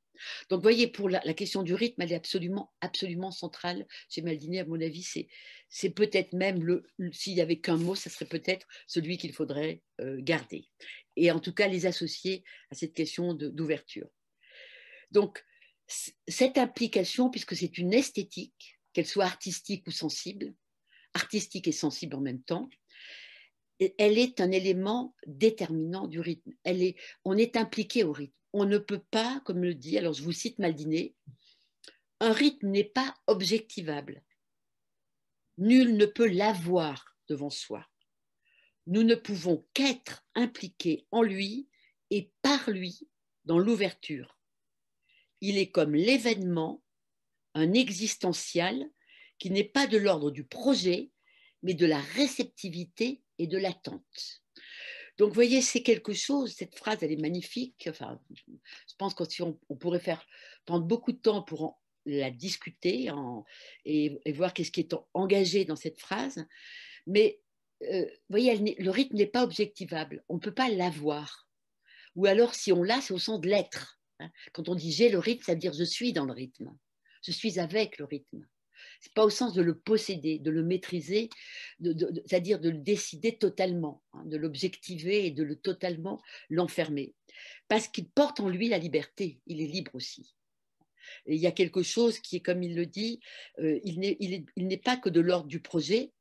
S2: Donc, voyez, pour la, question du rythme, elle est absolument, absolument centrale chez Maldini. À mon avis, c'est peut-être même le, s'il n'y avait qu'un mot, ça serait peut-être celui qu'il faudrait garder. Et en tout cas, les associer à cette question d'ouverture. Donc, cette implication, puisque c'est une esthétique, qu'elle soit artistique ou sensible, artistique et sensible en même temps, elle est un élément déterminant du rythme. on est impliqué au rythme. On ne peut pas, comme le dit, alors je vous cite Maldiné, un rythme n'est pas objectivable. Nul ne peut l'avoir devant soi. Nous ne pouvons qu'être impliqués en lui et par lui dans l'ouverture. Il est comme l'événement un existentiel qui n'est pas de l'ordre du projet, mais de la réceptivité et de l'attente. Donc, vous voyez, c'est quelque chose, cette phrase, elle est magnifique. Enfin, je pense qu'on on, pourrait faire prendre beaucoup de temps pour la discuter et, voir qu'est-ce qui est engagé dans cette phrase. Mais, vous euh, voyez, elle, le rythme n'est pas objectivable. On ne peut pas l'avoir. Ou alors, si on l'a, c'est au sens de l'être. Hein. Quand on dit j'ai le rythme, ça veut dire je suis dans le rythme je suis avec le rythme. Ce n'est pas au sens de le posséder, de le maîtriser, c'est-à-dire de le décider totalement, hein, de l'objectiver et de le totalement l'enfermer. Parce qu'il porte en lui la liberté, il est libre aussi. il y a quelque chose qui est, comme il le dit, euh, il n'est pas que de l'ordre du projet,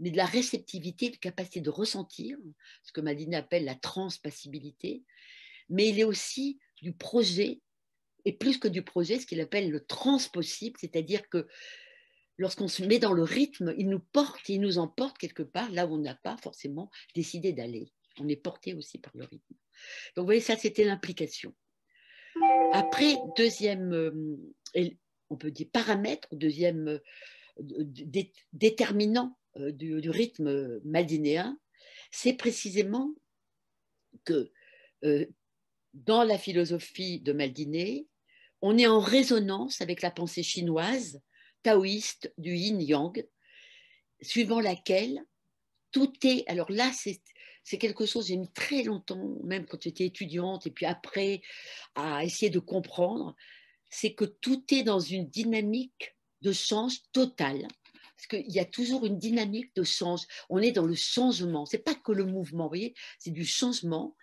S2: mais de la réceptivité, de la capacité de ressentir, ce que Madine appelle la transpassibilité, mais il est aussi du projet et plus que du projet, ce qu'il appelle le transpossible, c'est-à-dire que lorsqu'on se met dans le rythme, il nous porte, il nous emporte quelque part là où on n'a pas forcément décidé d'aller. On est porté aussi par le rythme. Donc vous voyez, ça c'était l'implication. Après, deuxième, euh, on peut dire paramètre, deuxième euh, déterminant euh, du, rythme maldinéen, c'est précisément que dans la philosophie de Maldiné, on est en résonance avec la pensée chinoise, taoïste du yin-yang, suivant laquelle tout est. Alors là, c'est. quelque chose, j'ai mis très longtemps, même quand j'étais étudiante, et puis après, à essayer de comprendre, c'est que tout est dans une dynamique de change total, Parce qu'il y a toujours une dynamique de change. On est dans le changement. Ce n'est pas que le mouvement, vous voyez, c'est du changement,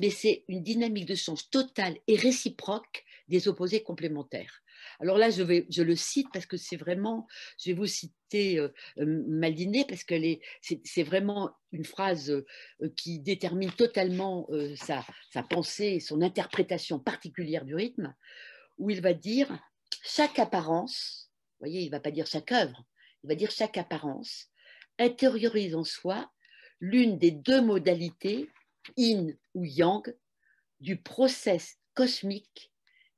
S2: mais c'est une dynamique de change totale et réciproque des opposés complémentaires. Alors là, je, le cite parce que c'est vraiment, je vais vous citer euh, euh, Maldiné parce que c'est vraiment une phrase euh, qui détermine totalement sa, pensée son interprétation particulière du rythme, où il va dire chaque apparence, vous voyez, il ne va pas dire chaque œuvre, il va dire chaque apparence, intériorise en soi l'une des deux modalités, yin ou yang, du process cosmique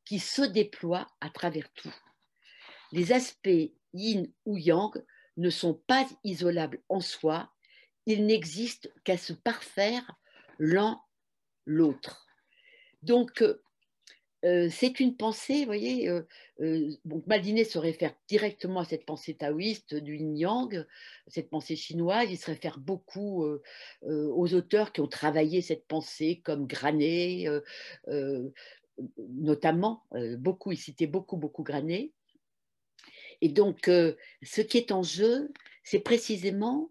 S2: qui se déploie à travers tout. Les aspects yin ou yang ne sont pas isolables en soi, ils n'existent qu'à se parfaire l'un l'autre. Donc, euh, euh, c'est une pensée, vous voyez, euh, Maldiné se réfère directement à cette pensée taoïste du yin-yang, cette pensée chinoise, il se réfère beaucoup aux auteurs qui ont travaillé cette pensée, comme Granet, notamment, euh, beaucoup, il citait beaucoup, beaucoup Grané. Et donc, euh, ce qui est en jeu, c'est précisément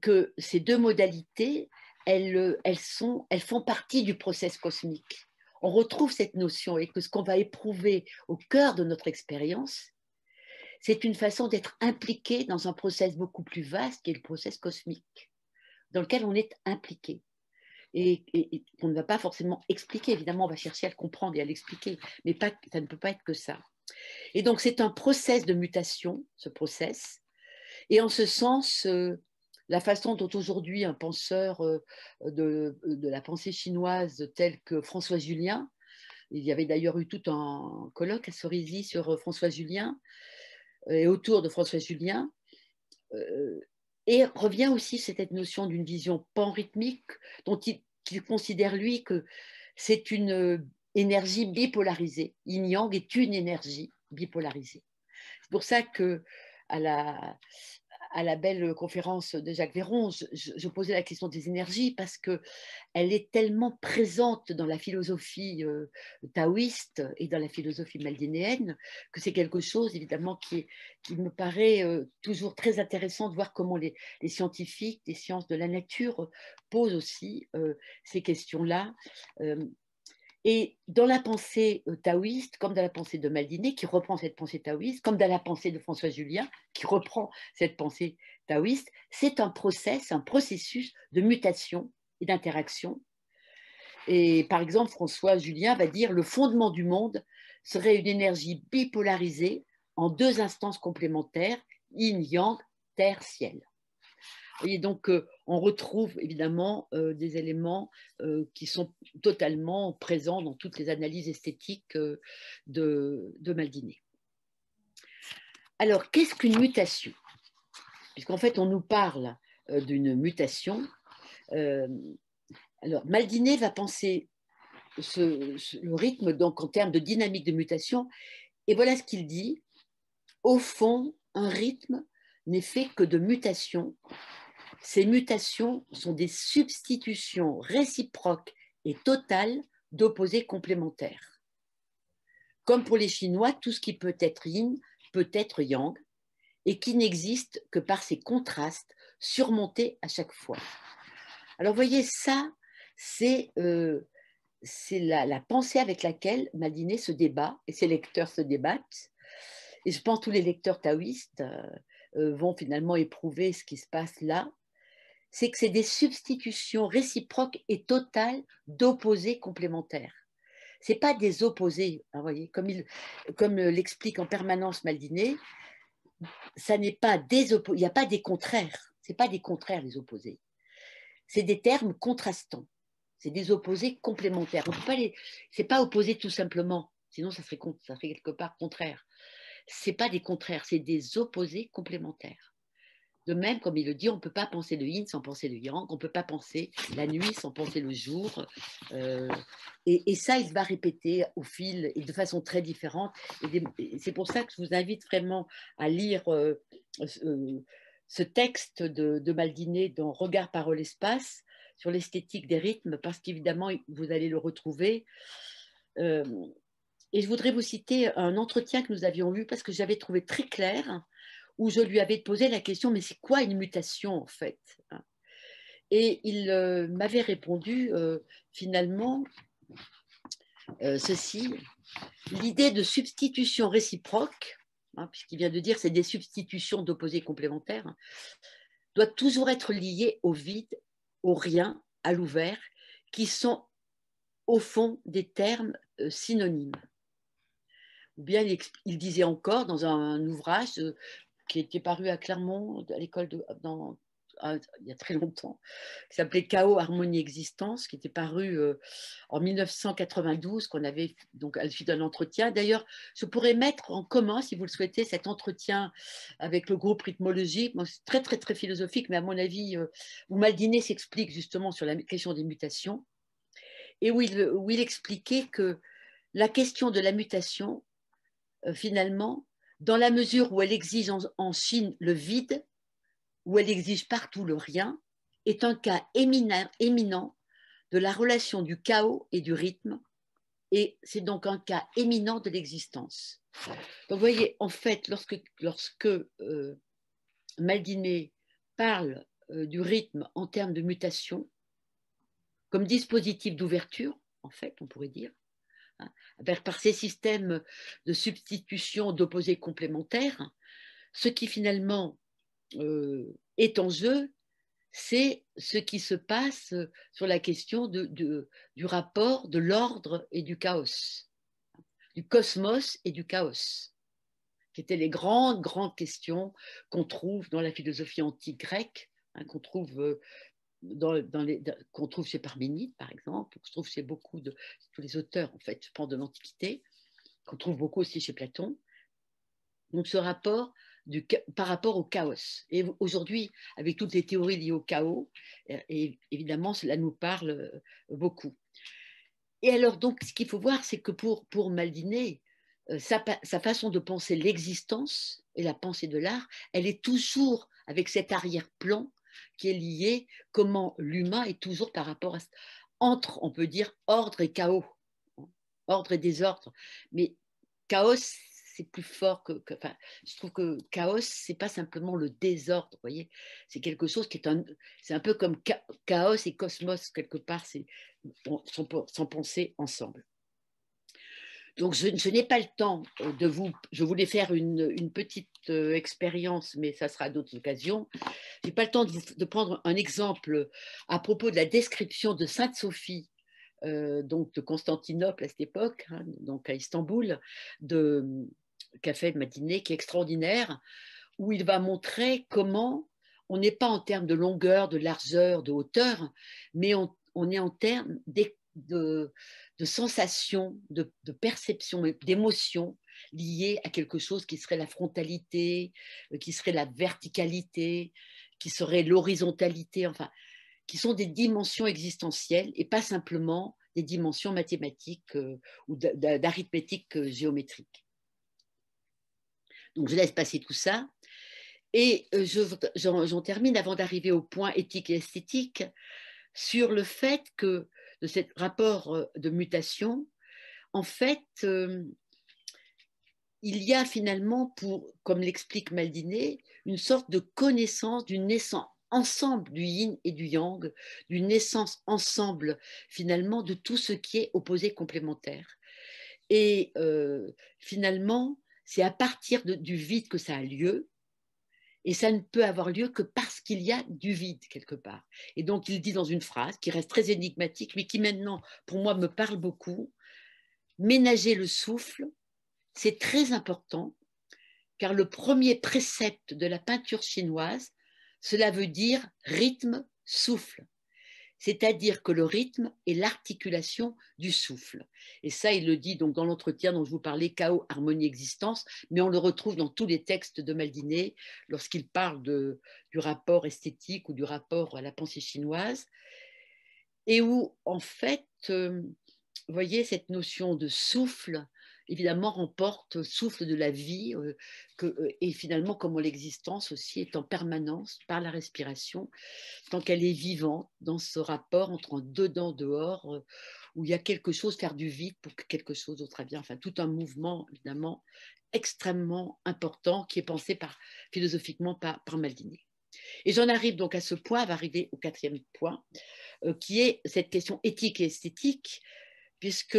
S2: que ces deux modalités, elles, euh, elles, sont, elles font partie du process cosmique. On retrouve cette notion et que ce qu'on va éprouver au cœur de notre expérience, c'est une façon d'être impliqué dans un process beaucoup plus vaste qui est le process cosmique, dans lequel on est impliqué et, qu'on ne va pas forcément expliquer. Évidemment, on va chercher à le comprendre et à l'expliquer, mais pas, ça ne peut pas être que ça. Et donc, c'est un process de mutation, ce process. Et en ce sens, euh, la façon dont aujourd'hui un penseur euh, de, la pensée chinoise tel que François Julien, il y avait d'ailleurs eu tout un colloque à Sorizy sur euh, François Julien et autour de François Julien, euh, et revient aussi cette notion d'une vision panrythmique dont il, considère, lui, que c'est une euh, énergie bipolarisée. Yin Yang est une énergie bipolarisée. C'est pour ça que à la, à la belle conférence de Jacques Véron, je, posais la question des énergies parce que elle est tellement présente dans la philosophie taoïste et dans la philosophie maldinéenne que c'est quelque chose évidemment qui, qui me paraît toujours très intéressant de voir comment les, scientifiques des sciences de la nature posent aussi ces questions-là et dans la pensée euh, taoïste, comme dans la pensée de Maldiné, qui reprend cette pensée taoïste, comme dans la pensée de François Julien, qui reprend cette pensée taoïste, c'est un process, un processus de mutation et d'interaction. Et par exemple, François Julien va dire le fondement du monde serait une énergie bipolarisée en deux instances complémentaires, yin-yang, terre-ciel. Et donc, euh, on retrouve évidemment euh, des éléments euh, qui sont totalement présents dans toutes les analyses esthétiques de, de Alors, qu'est-ce qu'une mutation Puisqu'en fait, on nous parle d'une mutation. alors, Maldiné va penser le rythme donc en termes de dynamique de mutation, et voilà ce qu'il dit. Au fond, un rythme n'est fait que de mutations ces mutations sont des substitutions réciproques et totales d'opposés complémentaires. Comme pour les Chinois, tout ce qui peut être yin peut être yang et qui n'existe que par ces contrastes surmontés à chaque fois. Alors voyez, ça, c'est euh, la, pensée avec laquelle Maldiné se débat et ses lecteurs se débattent. Et je pense que tous les lecteurs taoïstes euh, vont finalement éprouver ce qui se passe là c'est que c'est des substitutions réciproques et totales d'opposés complémentaires. Ce pas des opposés, hein, comme, comme euh, l'explique en permanence Maldiné, ça n'est pas des il n'y a pas des contraires, ce pas des contraires les opposés. C'est des termes contrastants, c'est des opposés complémentaires. Ce n'est pas opposés c'est pas tout simplement, sinon ça serait, quelque part contraire. Ce n'est pas des contraires, c'est des opposés complémentaires. De même, comme il le dit, on ne peut pas penser le yin sans penser le yang, on ne peut pas penser la nuit sans penser le jour. Euh, et, ça, il va répéter au fil et de façon très différente. Et c'est pour ça que je vous invite vraiment à lire euh, euh, ce texte de, de Maldiné dans Regard, parole, espace sur l'esthétique des rythmes, parce qu'évidemment, vous allez le retrouver. et je voudrais vous citer un entretien que nous avions eu parce que j'avais trouvé très clair où je lui avais posé la question, mais c'est quoi une mutation en fait hein Et il euh, m'avait répondu euh, finalement euh, ceci, l'idée de substitution réciproque, hein, puisqu'il vient de dire c'est des substitutions d'opposés complémentaires, doit toujours être liée au vide, au rien, à l'ouvert, qui sont au fond des termes synonymes ou bien il, disait encore dans un, ouvrage, qui était paru à Clermont, à l'école de, il y a très longtemps, qui s'appelait Chaos, Harmonie, Existence, qui était paru euh, en 1992, qu'on avait donc à la suite d'un entretien. D'ailleurs, je pourrais mettre en commun, si vous le souhaitez, cet entretien avec le groupe rythmologique. C'est très, très, très philosophique, mais à mon avis, euh, où Maldiné s'explique justement sur la question des mutations, et où il, expliquait que la question de la mutation, euh, finalement, dans la mesure où elle exige en, Chine le vide, où elle exige partout le rien, est un cas éminent, éminent de la relation du chaos et du rythme, et c'est donc un cas éminent de l'existence. Donc vous voyez, en fait, lorsque, lorsque euh, Maldiné parle euh, du rythme en termes de mutation, comme dispositif d'ouverture, en fait, on pourrait dire, Hein, par ces systèmes de substitution d'opposés complémentaires, ce qui finalement euh, est en jeu, c'est ce qui se passe sur la question du rapport de l'ordre et du chaos, du cosmos et du chaos, qui étaient les grandes, grandes questions qu'on trouve dans la philosophie antique grecque, hein, qu'on trouve euh, dans, qu'on trouve chez Parménide, par exemple, qu'on trouve chez beaucoup de tous les auteurs, en fait, je de l'Antiquité, qu'on trouve beaucoup aussi chez Platon. Donc ce rapport du, par rapport au chaos. Et aujourd'hui, avec toutes les théories liées au chaos, euh, et évidemment, cela nous parle euh, beaucoup. Et alors, donc, ce qu'il faut voir, c'est que pour, pour Maldiné, euh, sa, sa, façon de penser l'existence et la pensée de l'art, elle est toujours avec cet arrière-plan qui est lié comment l'humain est toujours par rapport à entre on peut dire ordre et chaos ordre et désordre mais chaos c'est plus fort que, enfin je trouve que chaos c'est pas simplement le désordre vous voyez c'est quelque chose qui est un c'est un peu comme chaos et cosmos quelque part c'est sans, ensemble donc, je, n'ai pas le temps euh, de vous. Je voulais faire une, petite euh, expérience, mais ça sera à d'autres occasions. Je n'ai pas le temps de, prendre un exemple à propos de la description de Sainte-Sophie. Euh, donc de Constantinople à cette époque, hein, donc à Istanbul, de Café de Matinée, qui est extraordinaire, où il va montrer comment on n'est pas en termes de longueur, de largeur, de hauteur, mais on, est en termes de, de sensations, de, de perceptions, d'émotions liées à quelque chose qui serait la frontalité, euh, qui serait la verticalité, qui serait l'horizontalité, enfin, qui sont des dimensions existentielles et pas simplement des dimensions mathématiques euh, ou d'arithmétique euh, géométrique. Donc je laisse passer tout ça. Et j'en termine avant d'arriver au point éthique et esthétique sur le fait que de cet rapport euh, de mutation, en fait, euh, il y a finalement, pour, comme l'explique Maldiné, une sorte de connaissance d'une naissance ensemble du yin et du yang, d'une naissance ensemble finalement de tout ce qui est opposé complémentaire. Et euh, finalement, c'est à partir du vide que ça a lieu, et ça ne peut avoir lieu que parce qu'il y a du vide quelque part. Et donc il dit dans une phrase qui reste très énigmatique, mais qui maintenant, pour moi, me parle beaucoup, ménager le souffle, c'est très important, car le premier précepte de la peinture chinoise, cela veut dire rythme, souffle c'est-à-dire que le rythme est l'articulation du souffle. Et ça, il le dit donc dans l'entretien dont je vous parlais, Chaos, Harmonie, Existence, mais on le retrouve dans tous les textes de Maldiné lorsqu'il parle du rapport esthétique ou du rapport à la pensée chinoise, et où en fait, euh, vous voyez, cette notion de souffle évidemment remporte, euh, souffle de la vie, euh, euh, et finalement comment l'existence aussi est en permanence par la respiration, tant qu'elle est vivante dans ce rapport entre en dedans, dehors, où il y a quelque chose, faire du vide pour que quelque chose autre bien, enfin tout un mouvement évidemment extrêmement important qui est pensé par, philosophiquement par, Maldini. Et j'en arrive donc à ce point, à arriver au quatrième point, qui est cette question éthique et esthétique, puisque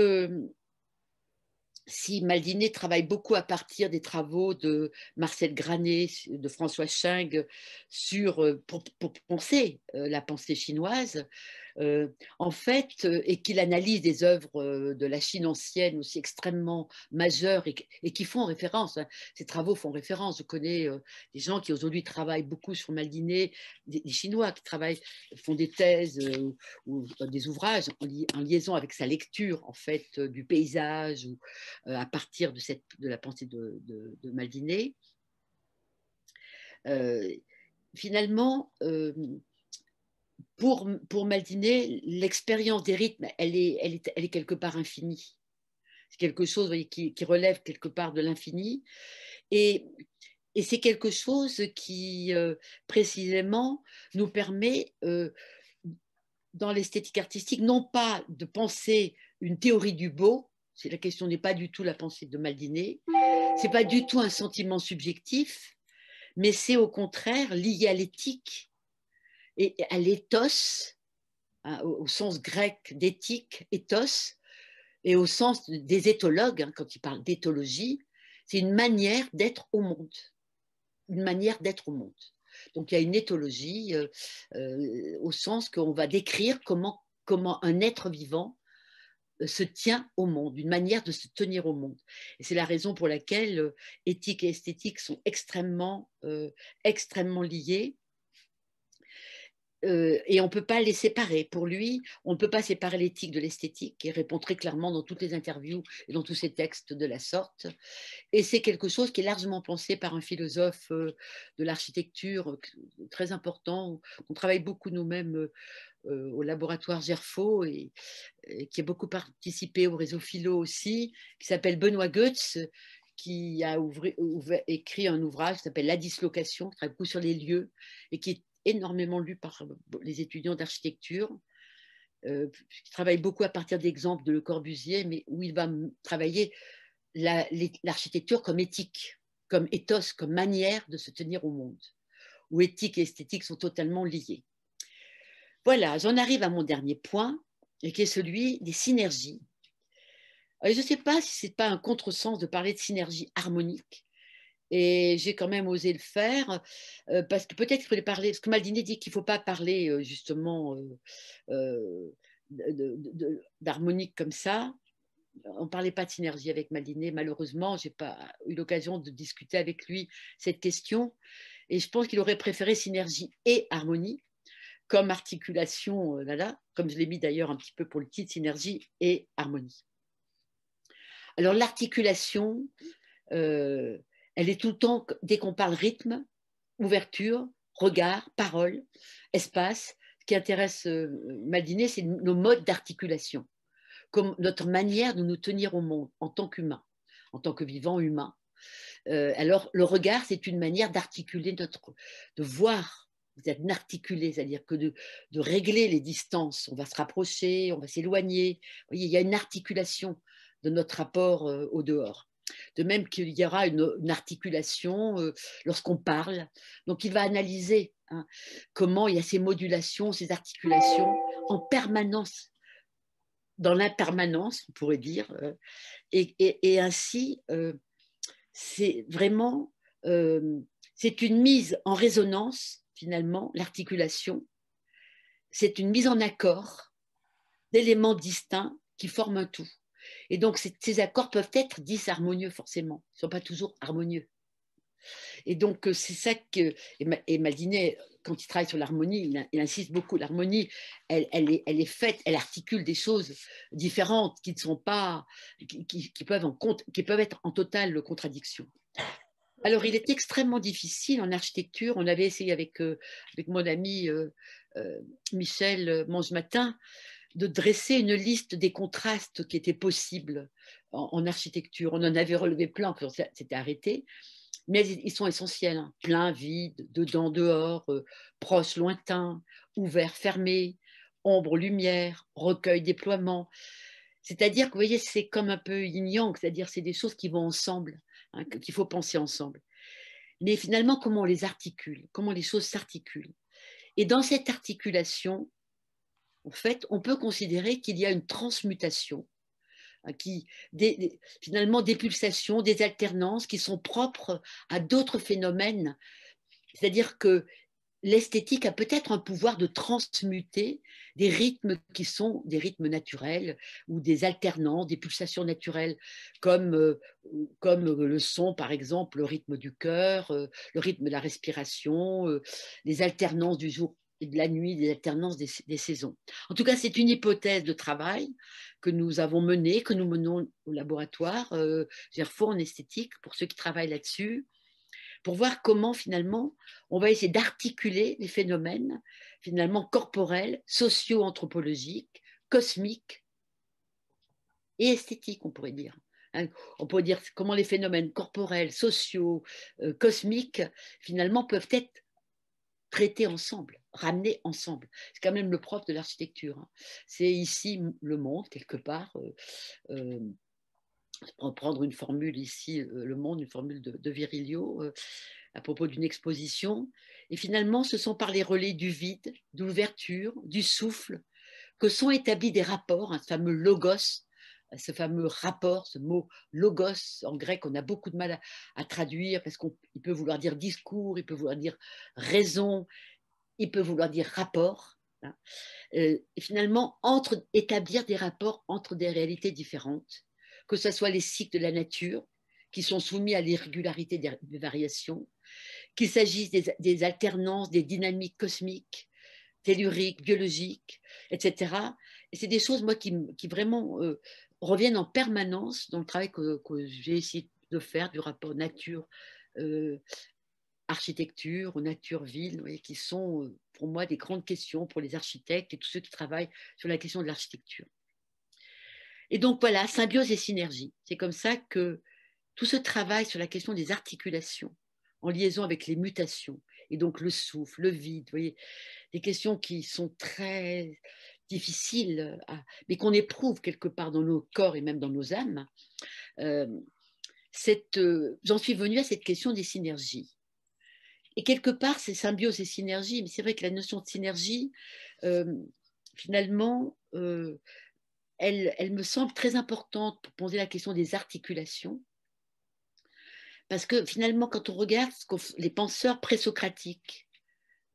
S2: si Maldiné travaille beaucoup à partir des travaux de Marcel Granet, de François Cheng, sur, euh, pour penser euh, la pensée chinoise, euh, en fait, euh, et qu'il analyse des œuvres euh, de la Chine ancienne aussi extrêmement majeures et, qui font référence. Hein. Ces travaux font référence. Je connais des gens qui aujourd'hui travaillent beaucoup sur Maldiné, des, Chinois qui travaillent, font des thèses ou des ouvrages en, liaison avec sa lecture en fait du paysage ou à partir de, cette, de la pensée de, de, Maldiné. finalement, pour, Maldiné, l'expérience des rythmes, elle est, quelque part infinie. C'est quelque chose qui, relève quelque part de l'infini. Et, c'est quelque chose qui, euh, précisément, nous permet, euh, dans l'esthétique artistique, non pas de penser une théorie du beau, la question n'est pas du tout la pensée de Maldiné. c'est pas du tout un sentiment subjectif, mais c'est au contraire lié à l'éthique et à l'éthos, hein, au, sens grec d'éthique, éthos, et au sens des éthologues, hein, quand ils parlent d'éthologie, c'est une manière d'être au monde, une manière d'être au monde. Donc il y a une éthologie euh, euh, au sens qu'on va décrire comment, un être vivant euh, se tient au monde, une manière de se tenir au monde. Et c'est la raison pour laquelle éthique et esthétique sont extrêmement, extrêmement liées et on ne peut pas les séparer. Pour lui, on ne peut pas séparer l'éthique de l'esthétique, et répond très clairement dans toutes les interviews et dans tous ses textes de la sorte. Et c'est quelque chose qui est largement pensé par un philosophe de l'architecture euh, très important, on travaille beaucoup nous-mêmes au laboratoire Gerfo, et, qui a beaucoup participé au réseau philo aussi, qui s'appelle Benoît Goetz, qui a écrit un ouvrage qui s'appelle La dislocation, qui travaille beaucoup sur les lieux et qui est énormément lu par euh, les étudiants d'architecture, euh, qui travaillent beaucoup à partir d'exemples de Le Corbusier, mais où il va travailler l'architecture comme éthique, comme éthos, comme manière de se tenir au monde, où éthique et esthétique sont totalement liées. Voilà, j'en arrive à mon dernier point, et qui est celui des synergies. je ne sais pas si ce n'est pas un contresens de parler de synergie harmonique, et j'ai quand même osé le faire euh, parce que peut-être qu'il fallait parler. Ce que Maldiné dit qu'il ne faut pas parler euh, justement euh, d'harmonique comme ça. On ne parlait pas de synergie avec Maldiné, Malheureusement, je n'ai pas eu l'occasion de discuter avec lui cette question. Et je pense qu'il aurait préféré synergie et harmonie comme articulation, là, comme je l'ai mis d'ailleurs un petit peu pour le titre, synergie et harmonie. Alors l'articulation, euh, elle est tout le temps, dès qu'on parle rythme, ouverture, regard, parole, espace, ce qui intéresse euh, Madiné, c'est nos modes d'articulation, comme notre manière de nous tenir au monde en tant qu'humain, en tant que vivant humain. Euh, alors, le regard, c'est une manière d'articuler notre, de voir, d'articuler, c'est-à-dire que de, régler les distances. On va se rapprocher, on va s'éloigner. voyez, il y a une articulation de notre rapport euh, au dehors. De même qu'il y aura une, articulation euh, lorsqu'on parle. Donc il va analyser hein, comment il y a ces modulations, ces articulations en permanence, dans l'impermanence, on pourrait dire. Euh, et, ainsi, euh, c'est vraiment, c'est une mise en résonance, finalement, l'articulation. C'est une mise en accord d'éléments distincts qui forment un tout. Et donc, ces accords peuvent être disharmonieux, forcément. Ils ne sont pas toujours harmonieux. Et donc, euh, c'est ça que. Et Maldiné, quand il travaille sur l'harmonie, il, insiste beaucoup. L'harmonie, elle, est, elle, est, faite, elle articule des choses différentes qui ne sont pas. qui, peuvent, en, qui peuvent être en totale contradiction. Alors, il est extrêmement difficile en architecture. On avait essayé avec, euh, avec mon ami euh, Michel Mange-Matin de dresser une liste des contrastes qui étaient possibles en, architecture. On en avait relevé plein, s'était arrêté, mais ils sont essentiels. Hein. Plein, vide, dedans, dehors, euh, proche, lointain, ouvert, fermé, ombre, lumière, recueil, déploiement. C'est-à-dire que, vous voyez, c'est comme un peu yin-yang, c'est-à-dire c'est des choses qui vont ensemble, hein, qu'il faut penser ensemble. Mais finalement, comment on les articule Comment les choses s'articulent Et dans cette articulation, en fait, on peut considérer qu'il y a une transmutation, hein, qui, finalement des pulsations, des alternances qui sont propres à d'autres phénomènes. C'est-à-dire que l'esthétique a peut-être un pouvoir de transmuter des rythmes qui sont des rythmes naturels ou des alternances, des pulsations naturelles, comme, euh, comme le son, par exemple, le rythme du cœur, euh, le rythme de la respiration, euh, les alternances du jour et de la nuit, des alternances des, saisons. En tout cas, c'est une hypothèse de travail que nous avons menée, que nous menons au laboratoire euh, GERFO en esthétique, pour ceux qui travaillent là-dessus, pour voir comment finalement on va essayer d'articuler les phénomènes finalement corporels, socio-anthropologiques, cosmiques et esthétiques, on pourrait dire. Hein. on pourrait dire comment les phénomènes corporels, sociaux, euh, cosmiques, finalement peuvent être traités ensemble ramener ensemble. C'est quand même le prof de l'architecture. Hein. C'est ici le monde, quelque part. Euh, euh prendre une formule ici, euh, le monde, une formule de, Virilio, euh, à propos d'une exposition. Et finalement, ce sont par les relais du vide, d'ouverture, du souffle, que sont établis des rapports, un hein, fameux logos, ce fameux rapport, ce mot logos en grec, on a beaucoup de mal à traduire parce qu'il peut vouloir dire discours, il peut vouloir dire raison, il peut vouloir dire rapport. Hein. Euh, finalement, établir des rapports entre des réalités différentes, que ce soit les cycles de la nature, qui sont soumis à l'irrégularité des, des, variations, qu'il s'agisse des, alternances, des dynamiques cosmiques, telluriques, biologiques, etc. Et c'est des choses, moi, qui, vraiment euh, reviennent en permanence dans le travail que, j'ai essayé de faire du rapport nature, euh, architecture, nature, ville, qui sont euh, pour moi des grandes questions pour les architectes et tous ceux qui travaillent sur la question de l'architecture. Et donc voilà, symbiose et synergie. C'est comme ça que tout ce travail sur la question des articulations, en liaison avec les mutations, et donc le souffle, le vide, des questions qui sont très difficiles, mais qu'on éprouve quelque part dans nos corps et même dans nos âmes, euh, euh, j'en suis venu à cette question des synergies. Et quelque part, c'est symbiose et synergie, mais c'est vrai que la notion de synergie, euh, finalement, euh, elle, elle, me semble très importante pour poser la question des articulations. Parce que finalement, quand on regarde ce les penseurs présocratiques,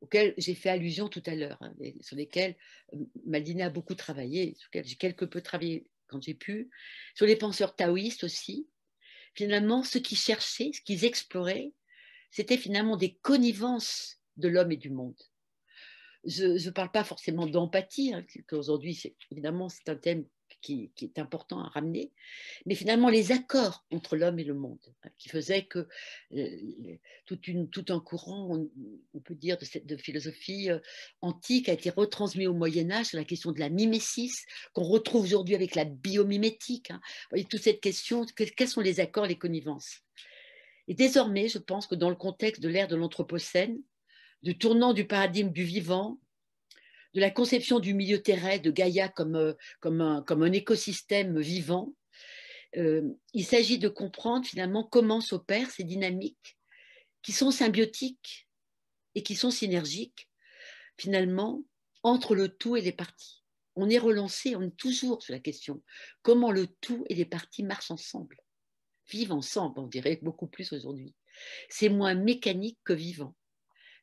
S2: auxquels j'ai fait allusion tout à l'heure, hein, sur lesquels euh, Malina a beaucoup travaillé, sur lesquels j'ai quelque peu travaillé quand j'ai pu, sur les penseurs taoïstes aussi, finalement, ce qu'ils cherchaient, ce qu'ils exploraient, c'était finalement des connivences de l'homme et du monde. Je ne parle pas forcément d'empathie, hein, c'est évidemment, c'est un thème qui, est important à ramener, mais finalement les accords entre l'homme et le monde, hein, qui faisaient que euh, tout, un courant, on, peut dire, de, cette, philosophie euh, antique a été retransmis au Moyen Âge sur la question de la mimésis, qu'on retrouve aujourd'hui avec la biomimétique. et hein. toute cette question, quels sont les accords, les connivences et désormais, je pense que dans le contexte de l'ère de l'Anthropocène, du tournant du paradigme du vivant, de la conception du milieu terrestre, de Gaïa comme, euh, un, écosystème vivant, euh, il s'agit de comprendre finalement comment s'opèrent ces dynamiques qui sont symbiotiques et qui sont synergiques finalement entre le tout et les parties. On est relancé, on est toujours sur la question comment le tout et les parties marchent ensemble vivent ensemble, on dirait beaucoup plus aujourd'hui. C'est moins mécanique que vivant.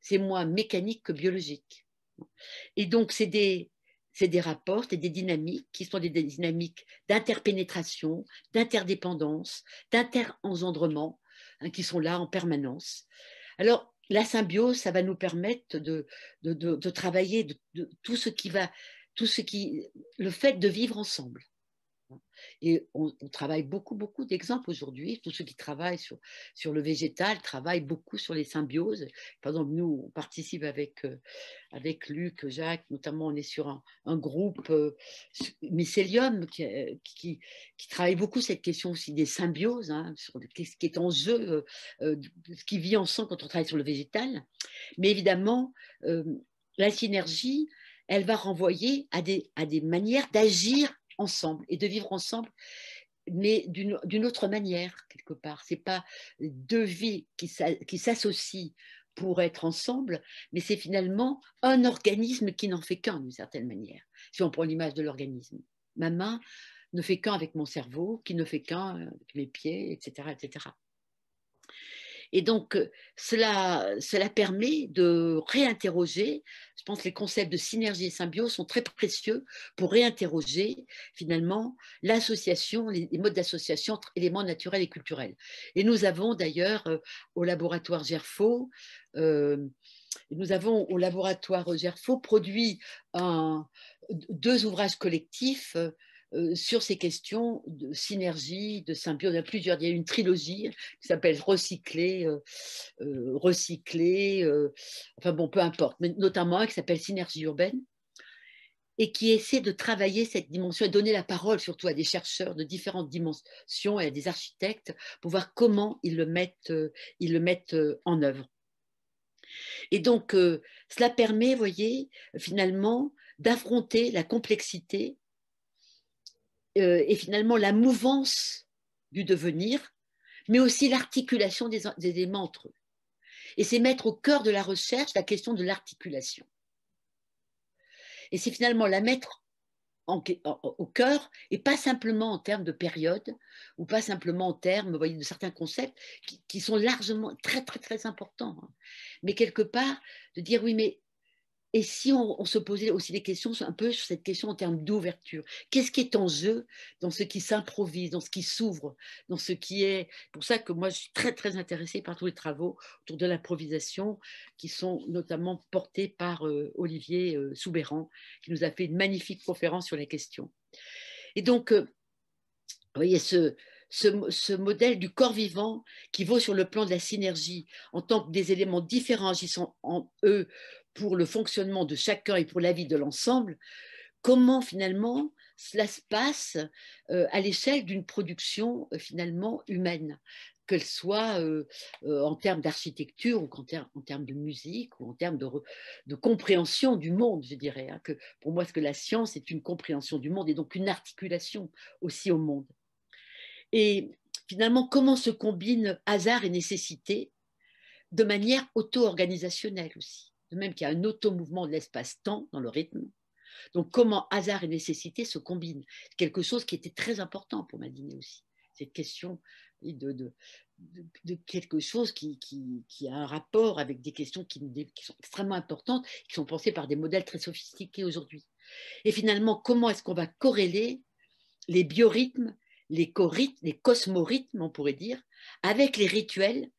S2: C'est moins mécanique que biologique. Et donc, c'est des, des, rapports, c'est des dynamiques qui sont des, dynamiques d'interpénétration, d'interdépendance, d'interengendrement, hein, qui sont là en permanence. Alors, la symbiose, ça va nous permettre de, de, de, de travailler de, tout ce qui va, tout ce qui, le fait de vivre ensemble. Et on, travaille beaucoup, beaucoup d'exemples aujourd'hui. Tous ceux qui travaillent sur, sur le végétal travaillent beaucoup sur les symbioses. Par exemple, nous, on participe avec, euh, avec Luc, Jacques, notamment, on est sur un, groupe euh, Mycélium euh, qui, qui, travaille beaucoup cette question aussi des symbioses, hein, sur ce qui est en jeu, ce qui vit ensemble quand on travaille sur le végétal. Mais évidemment, la synergie, elle va renvoyer à des, à des manières d'agir ensemble et de vivre ensemble mais d'une autre manière, quelque part. Ce n'est pas deux vies qui s'associent pour être ensemble, mais c'est finalement un organisme qui n'en fait qu'un, d'une certaine manière, si on prend l'image de l'organisme. Ma main ne fait qu'un avec mon cerveau, qui ne fait qu'un euh, avec mes pieds, etc. etc. Et donc, euh, cela, permet de réinterroger, je pense que les concepts de synergie et symbiose sont très précieux pour réinterroger finalement l'association, les, modes d'association entre éléments naturels et culturels. Et nous avons d'ailleurs euh, au laboratoire Gerfo, euh, nous avons au laboratoire produit deux ouvrages collectifs euh, sur ces questions de synergie, de symbiose. Il y a plusieurs, il y a une trilogie qui s'appelle Recycler, euh, euh, euh enfin bon, peu importe, mais notamment qui s'appelle Synergie urbaine et qui essaie de travailler cette dimension et donner la parole surtout à des chercheurs de différentes dimensions et à des architectes pour voir comment ils le mettent, ils le mettent en œuvre. Et donc, cela permet, voyez, finalement, d'affronter la complexité euh, et finalement la mouvance du devenir, mais aussi l'articulation des, éléments entre eux. Et c'est mettre au cœur de la recherche la question de l'articulation. Et c'est finalement la mettre au cœur, et pas simplement en termes de période, ou pas simplement en termes de certains concepts qui, sont largement très, très, très importants. Hein. Mais quelque part, de dire oui, mais et si on, se posait aussi des questions un peu sur cette question en termes d'ouverture, qu'est-ce qui est en jeu dans ce qui s'improvise, dans ce qui s'ouvre, dans ce qui est... Pour ça que moi, je suis très, très intéressée par tous les travaux autour de l'improvisation qui sont notamment portés par euh, Olivier euh, Soubéran, qui nous a fait une magnifique conférence sur la question. Et donc, euh, vous voyez, ce, ce, modèle du corps vivant qui vaut sur le plan de la synergie en tant que des éléments différents agissant en eux pour le fonctionnement de chacun et pour la vie de l'ensemble, comment finalement cela se passe euh, à l'échelle d'une production euh, finalement humaine, qu'elle soit euh, en termes d'architecture ou en, termes de musique ou en termes de, compréhension du monde, je dirais. Hein, que pour moi, ce que la science est une compréhension du monde et donc une articulation aussi au monde. Et finalement, comment se combinent hasard et nécessité de manière auto-organisationnelle aussi de même qu'il y a un automouvement de l'espace-temps dans le rythme. Donc comment hasard et nécessité se combinent C'est Quelque chose qui était très important pour dîner aussi, cette question de, quelque chose qui, a un rapport avec des questions qui, sont extrêmement importantes, qui sont pensées par des modèles très sophistiqués aujourd'hui. Et finalement, comment est-ce qu'on va corréler les biorhythmes, les, les cosmorhythmes, on pourrait dire, avec les rituels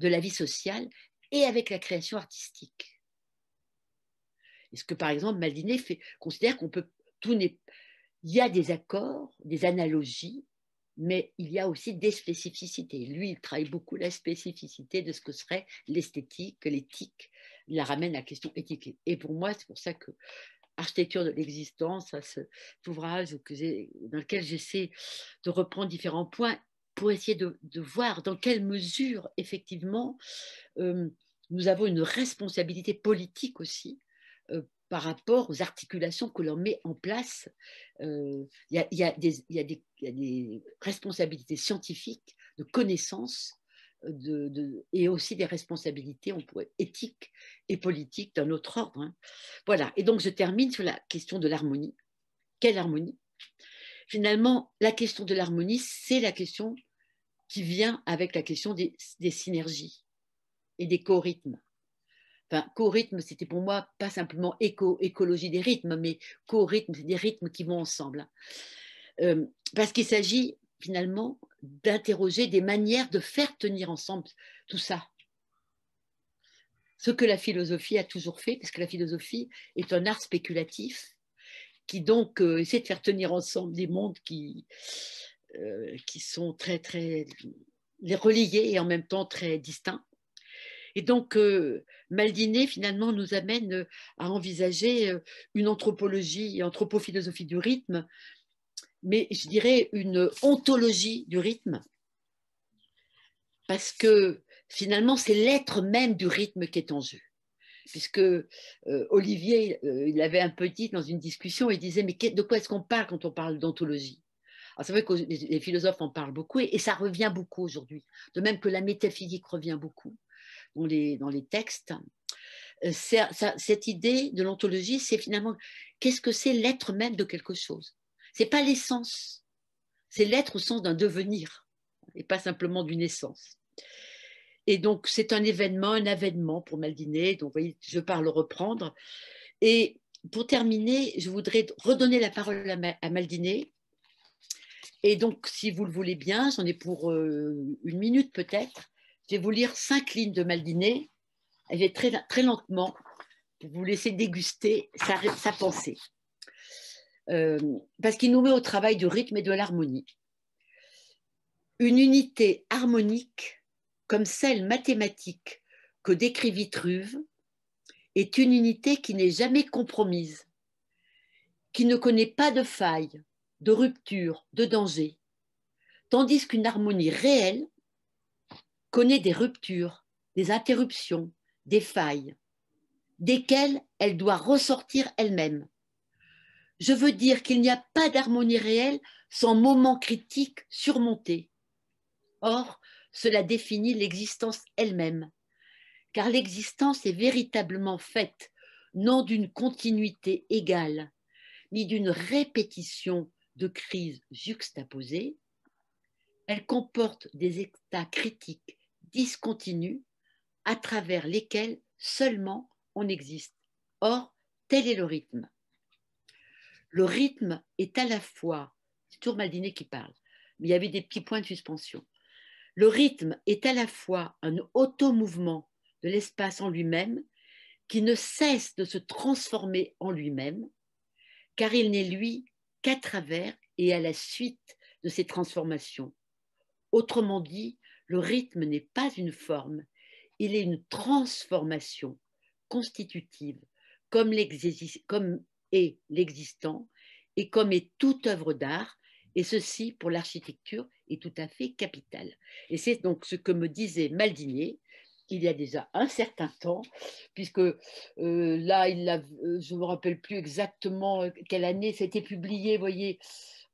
S2: de la vie sociale et avec la création artistique est-ce que, par exemple, Maldinet considère qu'on peut. Tout y a des accords, des analogies, mais il y a aussi des spécificités. Lui, il travaille beaucoup la spécificité de ce que serait l'esthétique, l'éthique. Il la ramène à la question éthique. Et pour moi, c'est pour ça que Architecture de l'existence, cet ouvrage dans lequel j'essaie de reprendre différents points pour essayer de, voir dans quelle mesure, effectivement, euh, nous avons une responsabilité politique aussi euh, par rapport aux articulations que l'on met en place. Il y, a des responsabilités scientifiques, de connaissances, euh, et aussi des responsabilités on pourrait, éthiques et politiques d'un autre ordre. Hein. Voilà, et donc je termine sur la question de l'harmonie. Quelle harmonie Finalement, la question de l'harmonie, c'est la question qui vient avec la question des, des synergies et des co-rythmes enfin, co-rythme, c'était pour moi pas simplement écho, écologie des rythmes, mais co-rythme, c'est des rythmes qui vont ensemble. Euh, parce qu'il s'agit finalement d'interroger des manières de faire tenir ensemble tout ça. Ce que la philosophie a toujours fait, parce que la philosophie est un art spéculatif qui donc euh, essaie de faire tenir ensemble des mondes qui, euh, qui sont très, très les reliés et en même temps très distincts. Et donc, euh, finalement, nous amène euh, à envisager euh, une anthropologie, anthropophilosophie du rythme, mais je dirais une ontologie du rythme, parce que finalement, c'est l'être même du rythme qui est en jeu. Puisque euh, Olivier, il avait un peu dit dans une discussion, il disait, mais de quoi est-ce qu'on parle quand on parle d'ontologie alors c'est vrai que les philosophes en parlent beaucoup et, ça revient beaucoup aujourd'hui, de même que la métaphysique revient beaucoup dans les, textes, euh, cette idée de l'ontologie, c'est finalement qu'est-ce que c'est l'être même de quelque chose C'est pas l'essence, c'est l'être au sens d'un devenir et pas simplement d'une essence. Et donc c'est un événement, un avènement pour Maldiné Donc vous voyez, je parle reprendre. Et pour terminer, je voudrais redonner la parole à, Maldiné Et donc, si vous le voulez bien, j'en ai pour euh, une minute peut-être, je vais vous lire cinq lignes de Maldiné. Elle est très, très lentement pour vous laisser déguster sa, pensée. Euh, parce qu'il nous met au travail du rythme et de l'harmonie. Une unité harmonique, comme celle mathématique que décrit Vitruve, est une unité qui n'est jamais compromise, qui ne connaît pas de faille, de rupture, de danger, tandis qu'une harmonie réelle connaît des ruptures, des interruptions, des failles, desquelles elle doit ressortir elle-même. Je veux dire qu'il n'y a pas d'harmonie réelle sans moment critique surmonté. Or, cela définit l'existence elle-même, car l'existence est véritablement faite non d'une continuité égale, ni d'une répétition de crises juxtaposées. Elle comporte des états critiques discontinues à travers lesquelles seulement on existe. Or, tel est le rythme. Le rythme est à la fois, c'est toujours Maldiné qui parle, mais il y avait des petits points de suspension. Le rythme est à la fois un auto-mouvement de l'espace en lui-même qui ne cesse de se transformer en lui-même, car il n'est lui qu'à travers et à la suite de ces transformations. Autrement dit, le rythme n'est pas une forme, il est une transformation constitutive, comme, est l'existant et comme est toute œuvre d'art, et ceci pour l'architecture est tout à fait capital. Et c'est donc ce que me disait Maldinier il y a déjà un certain temps, puisque euh, là, il euh, je ne me rappelle plus exactement euh, quelle année c'était publié, voyez,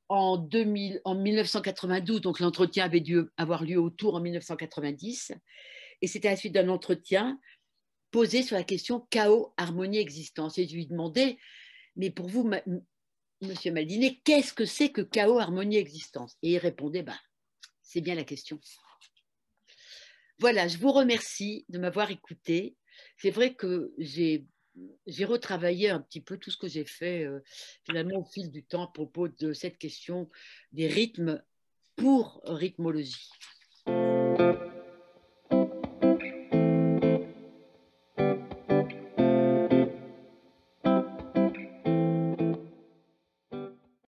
S2: en, 2000, en 1992, donc l'entretien avait dû avoir lieu autour en 1990, et c'était à la suite d'un entretien posé sur la question chaos, harmonie, existence. Et je lui demandais, mais pour vous, monsieur Maldinet, qu'est-ce que c'est que chaos, harmonie, existence Et il répondait, ben, c'est bien la question. Voilà, je vous remercie de m'avoir écouté. C'est vrai que j'ai j'ai retravaillé un petit peu tout ce que j'ai fait euh, finalement au fil du temps à propos de cette question des rythmes pour rythmologie.